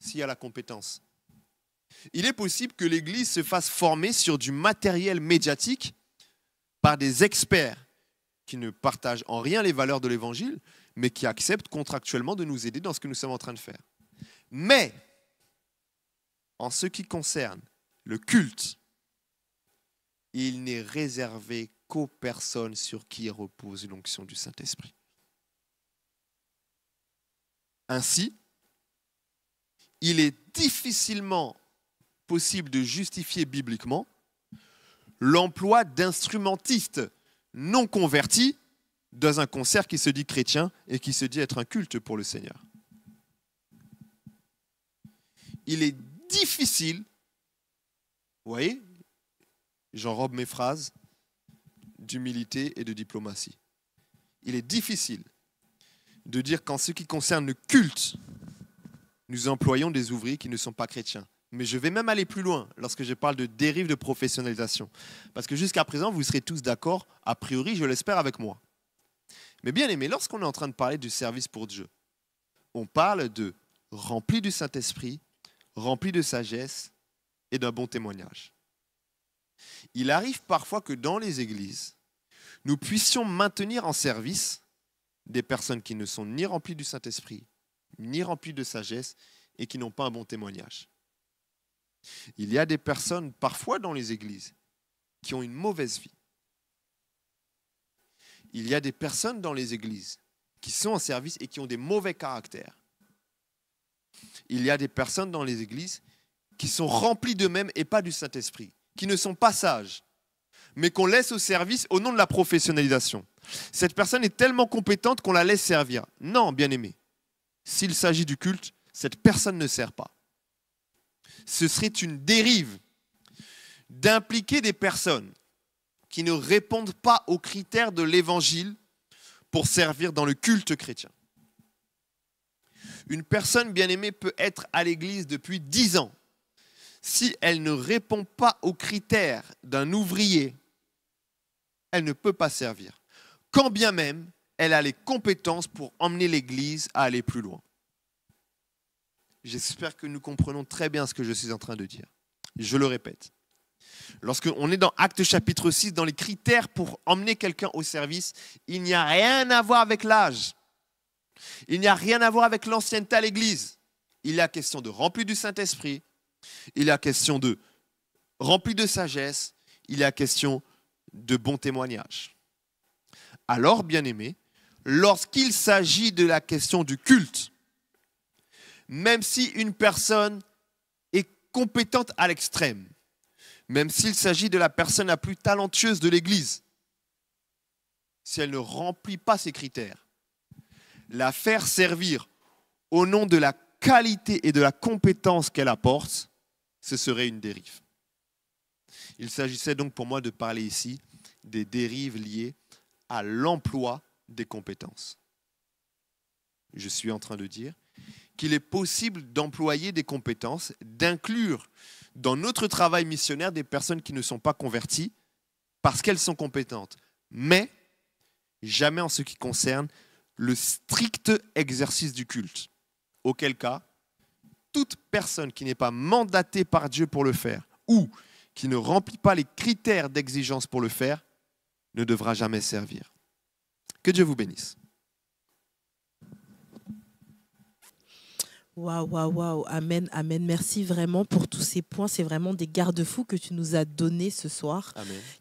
s'il y a la compétence Il est possible que l'Église se fasse former sur du matériel médiatique par des experts qui ne partagent en rien les valeurs de l'Évangile, mais qui accepte contractuellement de nous aider dans ce que nous sommes en train de faire. Mais, en ce qui concerne le culte, il n'est réservé qu'aux personnes sur qui repose l'onction du Saint-Esprit. Ainsi, il est difficilement possible de justifier bibliquement l'emploi d'instrumentistes non convertis dans un concert qui se dit chrétien et qui se dit être un culte pour le Seigneur. Il est difficile, vous voyez, j'enrobe mes phrases, d'humilité et de diplomatie. Il est difficile de dire qu'en ce qui concerne le culte, nous employons des ouvriers qui ne sont pas chrétiens. Mais je vais même aller plus loin lorsque je parle de dérive de professionnalisation. Parce que jusqu'à présent, vous serez tous d'accord, a priori, je l'espère, avec moi. Mais bien aimé, lorsqu'on est en train de parler du service pour Dieu, on parle de rempli du Saint-Esprit, rempli de sagesse et d'un bon témoignage. Il arrive parfois que dans les églises, nous puissions maintenir en service des personnes qui ne sont ni remplies du Saint-Esprit, ni remplies de sagesse et qui n'ont pas un bon témoignage. Il y a des personnes parfois dans les églises qui ont une mauvaise vie, il y a des personnes dans les églises qui sont en service et qui ont des mauvais caractères. Il y a des personnes dans les églises qui sont remplies d'eux-mêmes et pas du Saint-Esprit, qui ne sont pas sages, mais qu'on laisse au service au nom de la professionnalisation. Cette personne est tellement compétente qu'on la laisse servir. Non, bien-aimé, s'il s'agit du culte, cette personne ne sert pas. Ce serait une dérive d'impliquer des personnes qui ne répondent pas aux critères de l'Évangile pour servir dans le culte chrétien. Une personne bien-aimée peut être à l'Église depuis dix ans. Si elle ne répond pas aux critères d'un ouvrier, elle ne peut pas servir, quand bien même elle a les compétences pour emmener l'Église à aller plus loin. J'espère que nous comprenons très bien ce que je suis en train de dire. Je le répète. Lorsqu'on est dans Acte chapitre 6, dans les critères pour emmener quelqu'un au service, il n'y a rien à voir avec l'âge. Il n'y a rien à voir avec l'ancienneté à l'Église. Il y la question de rempli du Saint-Esprit. Il y la question de rempli de sagesse. Il y est question de bon témoignage. Alors, bien aimé, lorsqu'il s'agit de la question du culte, même si une personne est compétente à l'extrême, même s'il s'agit de la personne la plus talentueuse de l'Église, si elle ne remplit pas ces critères, la faire servir au nom de la qualité et de la compétence qu'elle apporte, ce serait une dérive. Il s'agissait donc pour moi de parler ici des dérives liées à l'emploi des compétences. Je suis en train de dire qu'il est possible d'employer des compétences, d'inclure dans notre travail missionnaire des personnes qui ne sont pas converties parce qu'elles sont compétentes. Mais jamais en ce qui concerne le strict exercice du culte. Auquel cas, toute personne qui n'est pas mandatée par Dieu pour le faire ou qui ne remplit pas les critères d'exigence pour le faire ne devra jamais servir. Que Dieu vous bénisse. Waouh, waouh, waouh. Amen, amen. Merci vraiment pour tous ces points. C'est vraiment des garde-fous que tu nous as donnés ce soir,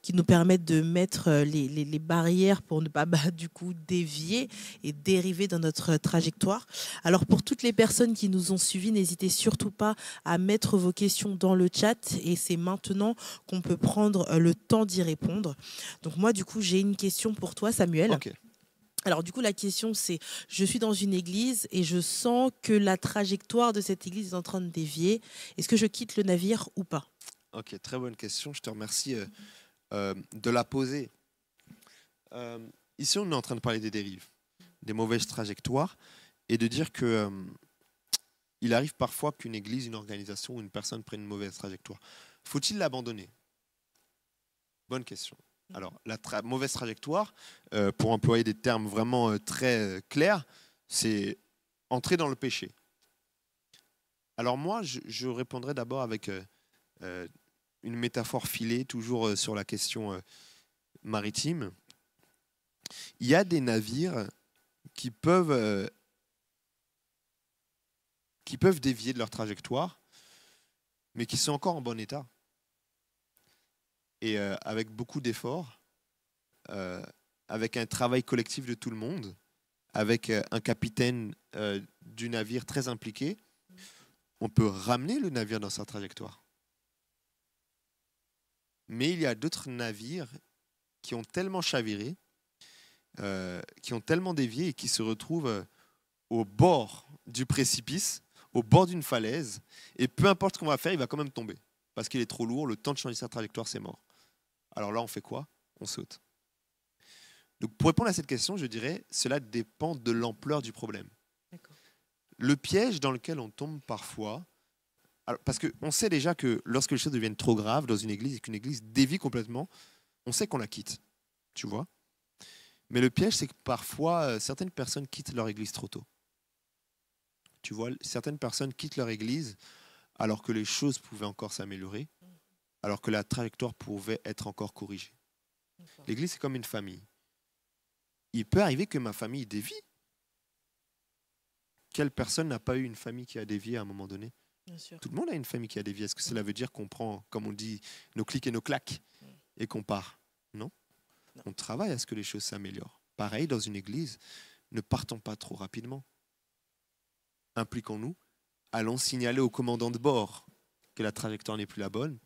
qui nous permettent de mettre euh, les, barrières pour ne pas, bah, du coup, dévier et dériver dans notre euh, trajectoire. Alors, pour toutes les personnes qui nous ont suivis, n'hésitez surtout pas à mettre vos questions dans le chat et c'est maintenant qu'on peut prendre euh, le temps d'y répondre. Donc, moi, du coup, j'ai une question pour toi, Samuel. OK. Alors du coup, la question c'est, je suis dans une église et je sens que la trajectoire de cette église est en train de dévier. Est-ce que je quitte le navire ou pas Ok, très bonne question. Je te remercie euh, euh, de la poser. Euh, ici, on est en train de parler des dérives, des mauvaises trajectoires, et de dire que il arrive parfois qu'une église, une organisation ou une personne prenne une mauvaise trajectoire. Faut-il l'abandonner Bonne question. Alors, la mauvaise trajectoire, euh, pour employer des termes vraiment euh, très euh, clairs, c'est entrer dans le péché. Alors moi, je, répondrai d'abord avec une métaphore filée, toujours sur la question maritime. Il y a des navires qui peuvent, qui peuvent dévier de leur trajectoire, mais qui sont encore en bon état et euh, avec beaucoup d'efforts, euh, avec un travail collectif de tout le monde, avec euh, un capitaine du navire très impliqué, on peut ramener le navire dans sa trajectoire. Mais il y a d'autres navires qui ont tellement chaviré, qui ont tellement dévié et qui se retrouvent au bord du précipice, au bord d'une falaise, et peu importe ce qu'on va faire, il va quand même tomber parce qu'il est trop lourd, le temps de changer sa trajectoire, c'est mort. Alors là, on fait quoi On saute. Donc pour répondre à cette question, je dirais, cela dépend de l'ampleur du problème. Le piège dans lequel on tombe parfois, parce qu'on sait déjà que lorsque les choses deviennent trop graves dans une église et qu'une église dévie complètement, on sait qu'on la quitte. Tu vois Mais le piège, c'est que parfois, euh, certaines personnes quittent leur église trop tôt. Tu vois, certaines personnes quittent leur église alors que les choses pouvaient encore s'améliorer alors que la trajectoire pouvait être encore corrigée. L'Église, c'est comme une famille. Il peut arriver que ma famille dévie. Quelle personne n'a pas eu une famille qui a dévié à un moment donné Tout le monde a une famille qui a dévié. Est-ce que cela veut dire qu'on prend, comme on dit, nos clics et nos claques et qu'on part non. On travaille à ce que les choses s'améliorent. Pareil, dans une église, ne partons pas trop rapidement. Impliquons-nous, allons signaler au commandant de bord que la trajectoire n'est plus la bonne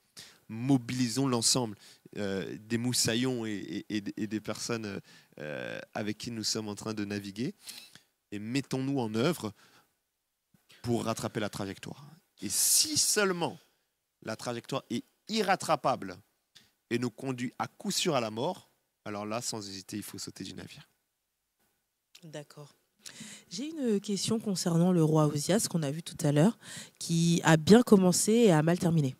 mobilisons l'ensemble euh, des moussaillons et, des personnes euh, avec qui nous sommes en train de naviguer et mettons-nous en œuvre pour rattraper la trajectoire. Et si seulement la trajectoire est irrattrapable et nous conduit à coup sûr à la mort, alors là, sans hésiter, il faut sauter du navire. D'accord. J'ai une question concernant le roi Osias qu'on a vu tout à l'heure, qui a bien commencé et a mal terminé.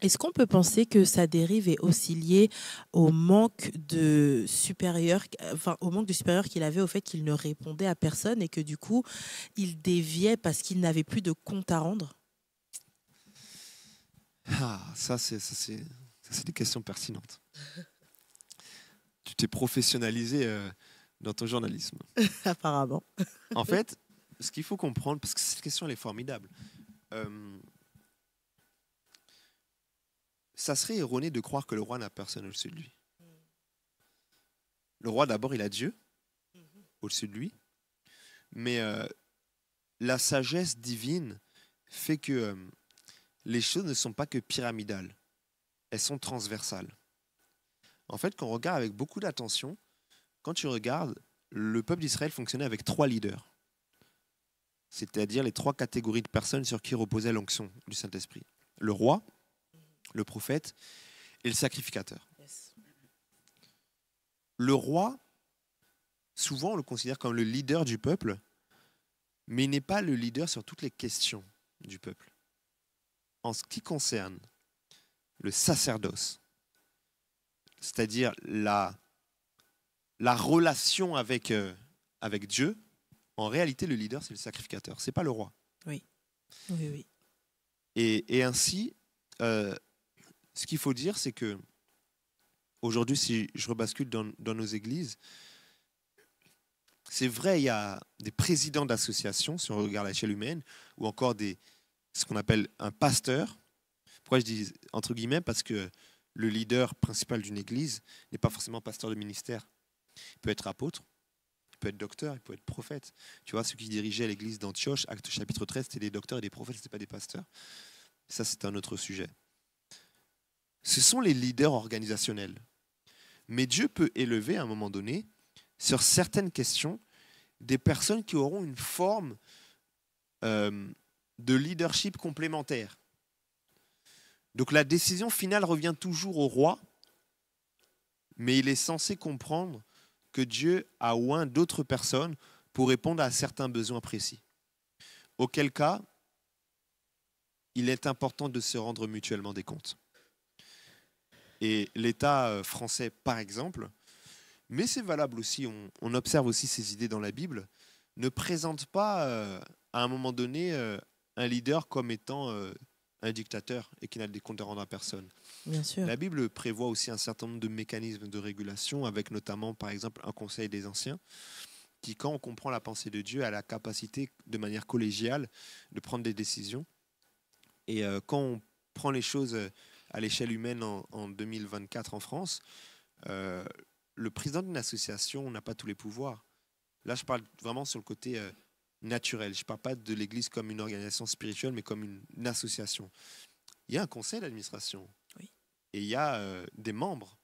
Est-ce qu'on peut penser que sa dérive est aussi liée au manque de supérieur, enfin, au manque de supérieur qu'il avait au fait qu'il ne répondait à personne et que du coup il déviait parce qu'il n'avait plus de compte à rendre Ah, ça c'est des questions pertinentes. tu t'es professionnalisé euh, dans ton journalisme. Apparemment. en fait, ce qu'il faut comprendre, parce que cette question elle est formidable. Euh, ça serait erroné de croire que le roi n'a personne au-dessus de lui. Le roi, d'abord, il a Dieu au-dessus de lui, mais euh, la sagesse divine fait que euh, les choses ne sont pas que pyramidales, elles sont transversales. En fait, quand on regarde avec beaucoup d'attention, quand tu regardes, le peuple d'Israël fonctionnait avec trois leaders, c'est-à-dire les trois catégories de personnes sur qui reposait l'onction du Saint-Esprit. Le roi, le prophète et le sacrificateur. Le roi, souvent on le considère comme le leader du peuple, mais il n'est pas le leader sur toutes les questions du peuple. En ce qui concerne le sacerdoce, c'est-à-dire la, relation euh, avec, Dieu, en réalité, le leader, c'est le sacrificateur, c'est pas le roi. Oui. Oui, oui. Et, ainsi, euh, ce qu'il faut dire, c'est que aujourd'hui, si je rebascule dans, nos églises, c'est vrai, il y a des présidents d'associations, si on regarde l'échelle humaine, ou encore des, ce qu'on appelle un pasteur. Pourquoi je dis entre guillemets Parce que le leader principal d'une église n'est pas forcément pasteur de ministère. Il peut être apôtre, il peut être docteur, il peut être prophète. Tu vois, ceux qui dirigeaient l'église d'Antioche, acte chapitre 13, c'était des docteurs et des prophètes, ce n'était pas des pasteurs. Ça, c'est un autre sujet ce sont les leaders organisationnels. Mais Dieu peut élever à un moment donné, sur certaines questions, des personnes qui auront une forme euh, de leadership complémentaire. Donc la décision finale revient toujours au roi, mais il est censé comprendre que Dieu a loin d'autres personnes pour répondre à certains besoins précis. Auquel cas, il est important de se rendre mutuellement des comptes et l'État euh, français, par exemple, mais c'est valable aussi, on, observe aussi ces idées dans la Bible, ne présente pas euh, à un moment donné euh, un leader comme étant un dictateur et qui n'a des comptes à rendre à personne. Bien sûr. La Bible prévoit aussi un certain nombre de mécanismes de régulation, avec notamment par exemple un conseil des anciens, qui quand on comprend la pensée de Dieu a la capacité de manière collégiale de prendre des décisions. Et quand on prend les choses à l'échelle humaine en, 2024 en France, euh, le président d'une association n'a pas tous les pouvoirs. Là, je parle vraiment sur le côté euh, naturel. Je ne parle pas de l'Église comme une organisation spirituelle, mais comme une, association. Il y a un conseil d'administration. Et il y a euh, des membres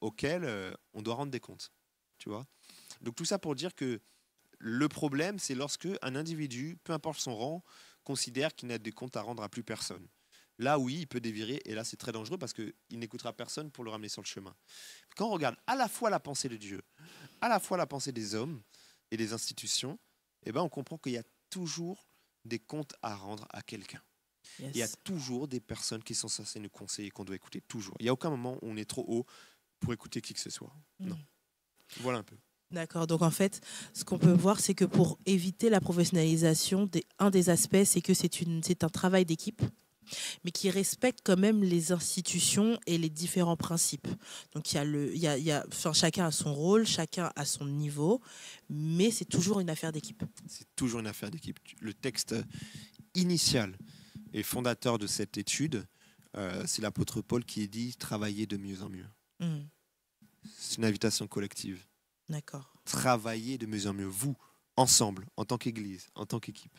auxquels on doit rendre des comptes. Tu vois Donc tout ça pour dire que le problème, c'est lorsque un individu, peu importe son rang, considère qu'il n'a des comptes à rendre à plus personne. Là, oui, il peut dévirer, et là, c'est très dangereux parce qu'il n'écoutera personne pour le ramener sur le chemin. Quand on regarde à la fois la pensée de Dieu, à la fois la pensée des hommes et des institutions, eh ben, on comprend qu'il y a toujours des comptes à rendre à quelqu'un. Il y a toujours des personnes qui sont censées nous conseiller, qu'on doit écouter, toujours. Il n'y a aucun moment où on est trop haut pour écouter qui que ce soit. Mm. Non. Voilà un peu. D'accord. Donc en fait, ce qu'on peut voir, c'est que pour éviter la professionnalisation, un des aspects, c'est que c'est un travail d'équipe mais qui respecte quand même les institutions et les différents principes. Donc il y a chacun a son rôle, chacun a son niveau, mais c'est toujours une affaire d'équipe. C'est toujours une affaire d'équipe. Le texte initial et fondateur de cette étude, euh, c'est l'apôtre Paul qui dit travailler de mieux en mieux. Mmh. C'est une invitation collective. D'accord. Travailler de mieux en mieux, vous, ensemble, en tant qu'Église, en tant qu'équipe.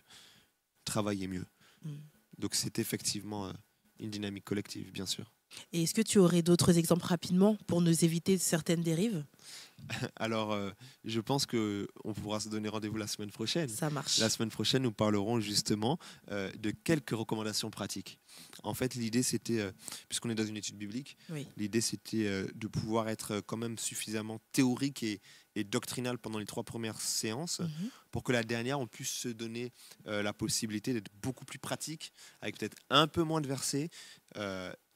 Travaillez mieux. Mmh. Donc c'est effectivement euh, une dynamique collective, bien sûr est-ce que tu aurais d'autres exemples rapidement pour nous éviter certaines dérives alors, euh, je pense qu'on pourra se donner rendez-vous la semaine prochaine. Ça marche. La semaine prochaine, nous parlerons justement euh, de quelques recommandations pratiques. En fait, l'idée c'était, euh, puisqu'on est dans une étude biblique, l'idée c'était de pouvoir être quand même suffisamment théorique et, doctrinal pendant les trois premières séances mhm. pour que la dernière, on puisse se donner la possibilité d'être beaucoup plus pratique, avec peut-être un peu moins de versets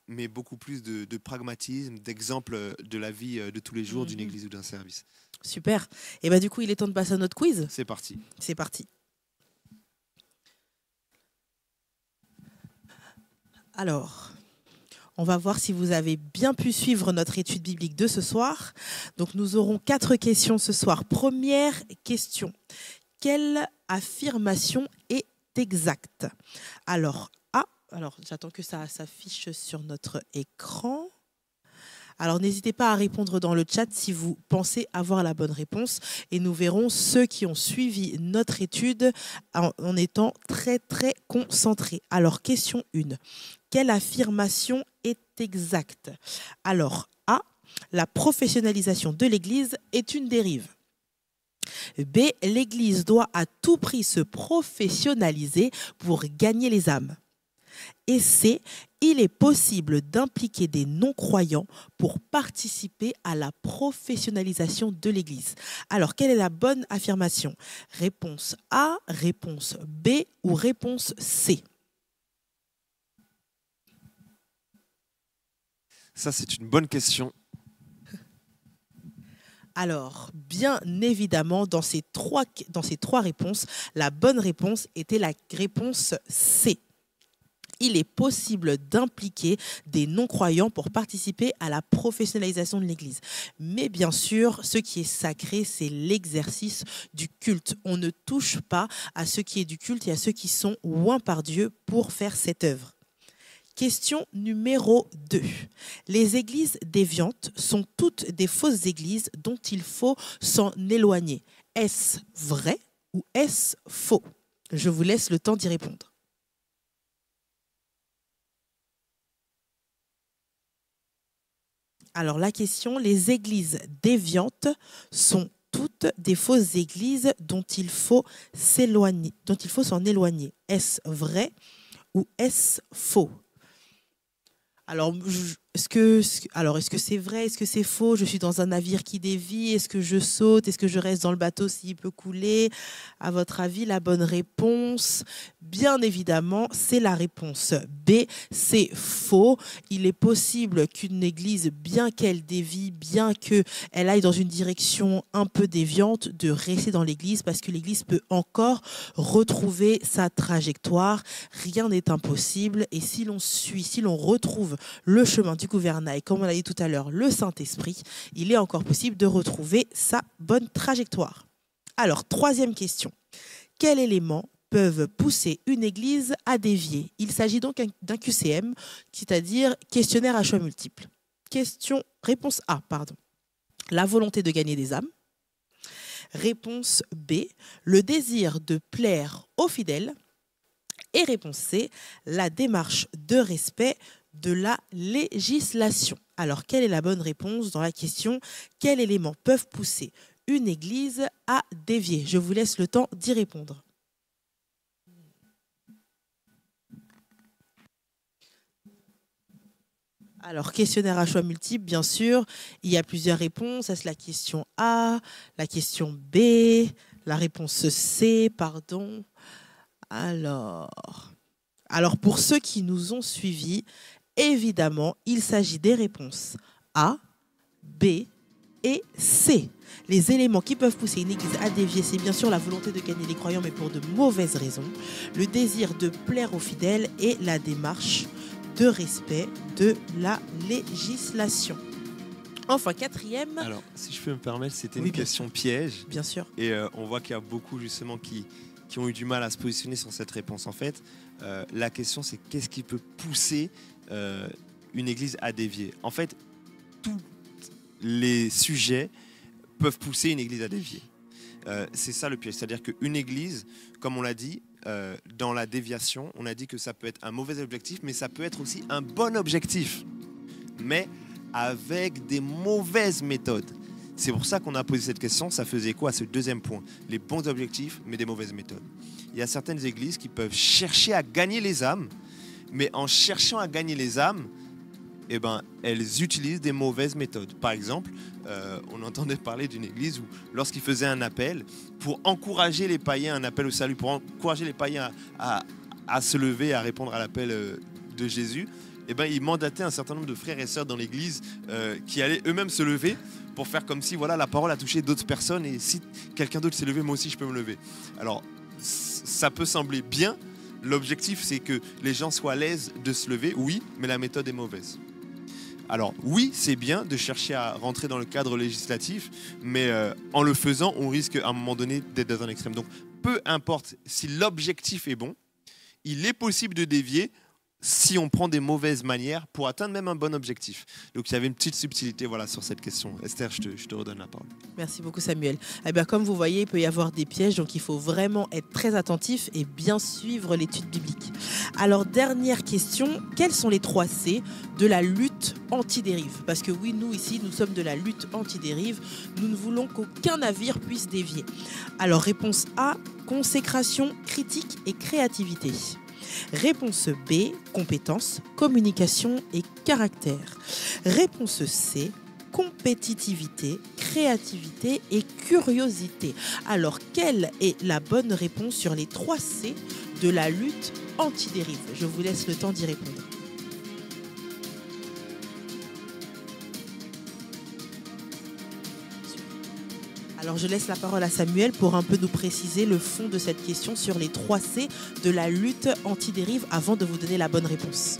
mais beaucoup plus de, pragmatisme, d'exemple de la vie euh, de tous les jours d'une mhm. église ou d'un service. Super. Et eh bah ben, du coup, il est temps de passer à notre quiz. C'est parti. C'est parti. Alors, on va voir si vous avez bien pu suivre notre étude biblique de ce soir. Donc nous aurons quatre questions ce soir. Première question. Quelle affirmation est exacte Alors, alors, j'attends que ça s'affiche sur notre écran. Alors n'hésitez pas à répondre dans le chat si vous pensez avoir la bonne réponse et nous verrons ceux qui ont suivi notre étude en, étant très très concentrés. Alors question 1. Quelle affirmation est exacte Alors A. La professionnalisation de l'Église est une dérive. B. L'Église doit à tout prix se professionnaliser pour gagner les âmes. Et c'est il est possible d'impliquer des non-croyants pour participer à la professionnalisation de l'Église. Alors, quelle est la bonne affirmation Réponse A, réponse B ou réponse C Ça, c'est une bonne question. Alors, bien évidemment, dans ces, trois, dans ces trois réponses, la bonne réponse était la réponse C il est possible d'impliquer des non-croyants pour participer à la professionnalisation de l'Église. Mais bien sûr, ce qui est sacré, c'est l'exercice du culte. On ne touche pas à ce qui est du culte et à ceux qui sont loin par Dieu pour faire cette œuvre. Question numéro 2. Les églises déviantes sont toutes des fausses églises dont il faut s'en éloigner. Est-ce vrai ou est-ce faux Je vous laisse le temps d'y répondre. Alors la question, les églises déviantes sont toutes des fausses églises dont il faut s'éloigner, dont il faut s'en éloigner. Est-ce vrai ou est-ce faux Alors, je, alors, est-ce que c'est vrai Est-ce que c'est faux Je suis dans un navire qui dévie. Est-ce que je saute Est-ce que je reste dans le bateau s'il peut couler À votre avis, la bonne réponse, bien évidemment, c'est la réponse B. C'est faux. Il est possible qu'une église, bien qu'elle dévie, bien qu'elle aille dans une direction un peu déviante, de rester dans l'église parce que l'église peut encore retrouver sa trajectoire. Rien n'est impossible. Et si l'on suit, si l'on retrouve le chemin du du gouvernail, comme on l'a dit tout à l'heure, le Saint-Esprit, il est encore possible de retrouver sa bonne trajectoire. Alors, troisième question. Quels éléments peuvent pousser une église à dévier Il s'agit donc d'un QCM, c'est-à-dire questionnaire à choix multiples. Question, réponse A, pardon. La volonté de gagner des âmes. Réponse B, le désir de plaire aux fidèles. Et réponse C, la démarche de respect de la législation. Alors, quelle est la bonne réponse dans la question Quels éléments peuvent pousser une église à dévier Je vous laisse le temps d'y répondre. Alors, questionnaire à choix multiple bien sûr. Il y a plusieurs réponses. Est-ce la question A, la question B, la réponse C, pardon Alors, alors pour ceux qui nous ont suivis, Évidemment, il s'agit des réponses A, B et C. Les éléments qui peuvent pousser une église à dévier, c'est bien sûr la volonté de gagner les croyants, mais pour de mauvaises raisons, le désir de plaire aux fidèles et la démarche de respect de la législation. Enfin, quatrième. Alors, si je peux me permettre, c'était une question piège. Bien sûr. Et euh, on voit qu'il y a beaucoup justement qui, ont eu du mal à se positionner sur cette réponse. En fait, euh, la question c'est qu'est-ce qui peut pousser euh, une église à dévier. En fait, tous les sujets peuvent pousser une église à dévier. Euh, c'est ça le piège. C'est-à-dire qu'une église, comme on l'a dit, euh, dans la déviation, on a dit que ça peut être un mauvais objectif, mais ça peut être aussi un bon objectif, mais avec des mauvaises méthodes. C'est pour ça qu'on a posé cette question, ça faisait quoi ce deuxième point Les bons objectifs, mais des mauvaises méthodes. Il y a certaines églises qui peuvent chercher à gagner les âmes mais en cherchant à gagner les âmes, eh ben, elles utilisent des mauvaises méthodes. Par exemple, euh, on entendait parler d'une église où, lorsqu'ils faisaient un appel, pour encourager les païens, un appel au salut, pour encourager les païens à, se lever, à répondre à l'appel euh, de Jésus, eh ben, ils mandataient un certain nombre de frères et sœurs dans l'église euh, qui allaient eux-mêmes se lever pour faire comme si voilà, la parole a touché d'autres personnes et si quelqu'un d'autre s'est levé, moi aussi je peux me lever. Alors, ça peut sembler bien, L'objectif, c'est que les gens soient à l'aise de se lever, oui, mais la méthode est mauvaise. Alors oui, c'est bien de chercher à rentrer dans le cadre législatif, mais euh, en le faisant, on risque à un moment donné d'être dans un extrême. Donc peu importe si l'objectif est bon, il est possible de dévier si on prend des mauvaises manières pour atteindre même un bon objectif. Donc il y avait une petite subtilité voilà, sur cette question. Esther, je te, redonne la parole. Merci beaucoup Samuel. Eh bien, comme vous voyez, il peut y avoir des pièges, donc il faut vraiment être très attentif et bien suivre l'étude biblique. Alors dernière question, quels sont les trois C de la lutte anti-dérive Parce que oui, nous ici, nous sommes de la lutte anti-dérive. Nous ne voulons qu'aucun navire puisse dévier. Alors réponse A, consécration, critique et créativité. Réponse B, compétence, communication et caractère. Réponse C, compétitivité, créativité et curiosité. Alors, quelle est la bonne réponse sur les trois C de la lutte anti-dérive Je vous laisse le temps d'y répondre. Alors je laisse la parole à Samuel pour un peu nous préciser le fond de cette question sur les 3 C de la lutte anti-dérive avant de vous donner la bonne réponse.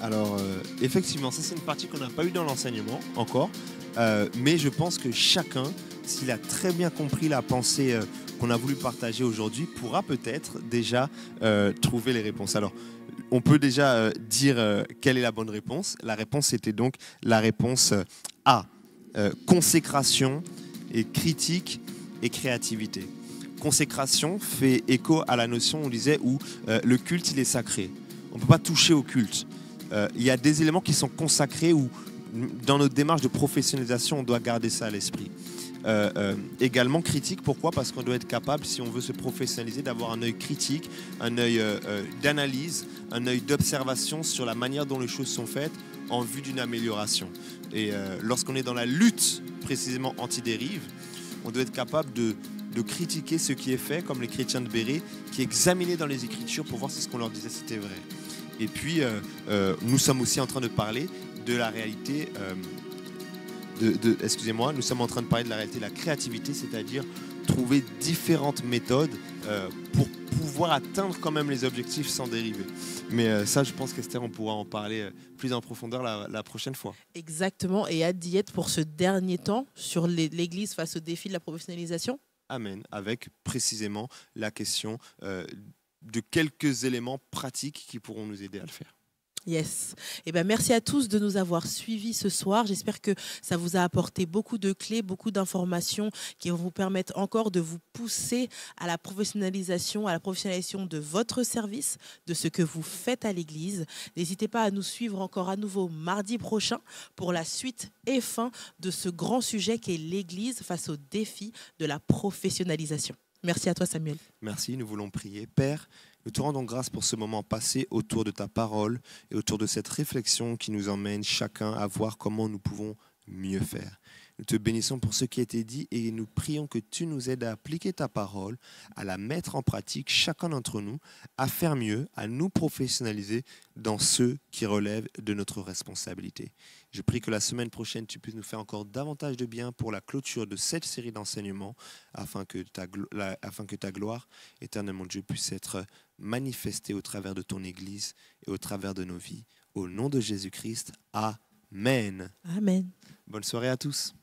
Alors euh, effectivement, ça c'est une partie qu'on n'a pas eu dans l'enseignement encore, euh, mais je pense que chacun, s'il a très bien compris la pensée euh, qu'on a voulu partager aujourd'hui, pourra peut-être déjà trouver les réponses. Alors on peut déjà dire quelle est la bonne réponse. La réponse était donc la réponse A, consécration, et critique et créativité. Consécration fait écho à la notion, on disait, où euh, le culte, il est sacré. On ne peut pas toucher au culte. Euh, il y a des éléments qui sont consacrés où, dans notre démarche de professionnalisation, on doit garder ça à l'esprit. Euh, également critique. Pourquoi Parce qu'on doit être capable, si on veut se professionnaliser, d'avoir un œil critique, un œil d'analyse, un œil d'observation sur la manière dont les choses sont faites, en vue d'une amélioration. Et euh, lorsqu'on est dans la lutte précisément anti-dérive, on doit être capable de, critiquer ce qui est fait, comme les chrétiens de Béret, qui examinaient dans les Écritures pour voir si ce qu'on leur disait c'était vrai. Et puis, euh, euh, nous sommes aussi en train de parler de la réalité, de, excusez-moi, nous sommes en train de parler de la réalité de la créativité, c'est-à-dire trouver différentes méthodes euh, pour pouvoir atteindre quand même les objectifs sans dériver. Mais euh, ça, je pense qu'Esther, on pourra en parler euh, plus en profondeur la, prochaine fois. Exactement. Et à pour ce dernier temps sur l'Église face au défi de la professionnalisation Amen. Avec précisément la question de quelques éléments pratiques qui pourront nous aider à le faire. Yes. Eh bien, merci à tous de nous avoir suivis ce soir. J'espère que ça vous a apporté beaucoup de clés, beaucoup d'informations qui vont vous permettre encore de vous pousser à la professionnalisation, à la professionnalisation de votre service, de ce que vous faites à l'Église. N'hésitez pas à nous suivre encore à nouveau mardi prochain pour la suite et fin de ce grand sujet qu'est l'Église face au défi de la professionnalisation. Merci à toi Samuel. Merci, nous voulons prier. Père, nous te rendons grâce pour ce moment passé autour de ta parole et autour de cette réflexion qui nous emmène chacun à voir comment nous pouvons mieux faire. Nous te bénissons pour ce qui a été dit et nous prions que tu nous aides à appliquer ta parole, à la mettre en pratique chacun d'entre nous, à faire mieux, à nous professionnaliser dans ce qui relève de notre responsabilité. Je prie que la semaine prochaine, tu puisses nous faire encore davantage de bien pour la clôture de cette série d'enseignements, afin, afin, que ta gloire, éternellement Dieu, puisse être manifesté au travers de ton Église et au travers de nos vies. Au nom de Jésus-Christ, Amen. Amen. Bonne soirée à tous.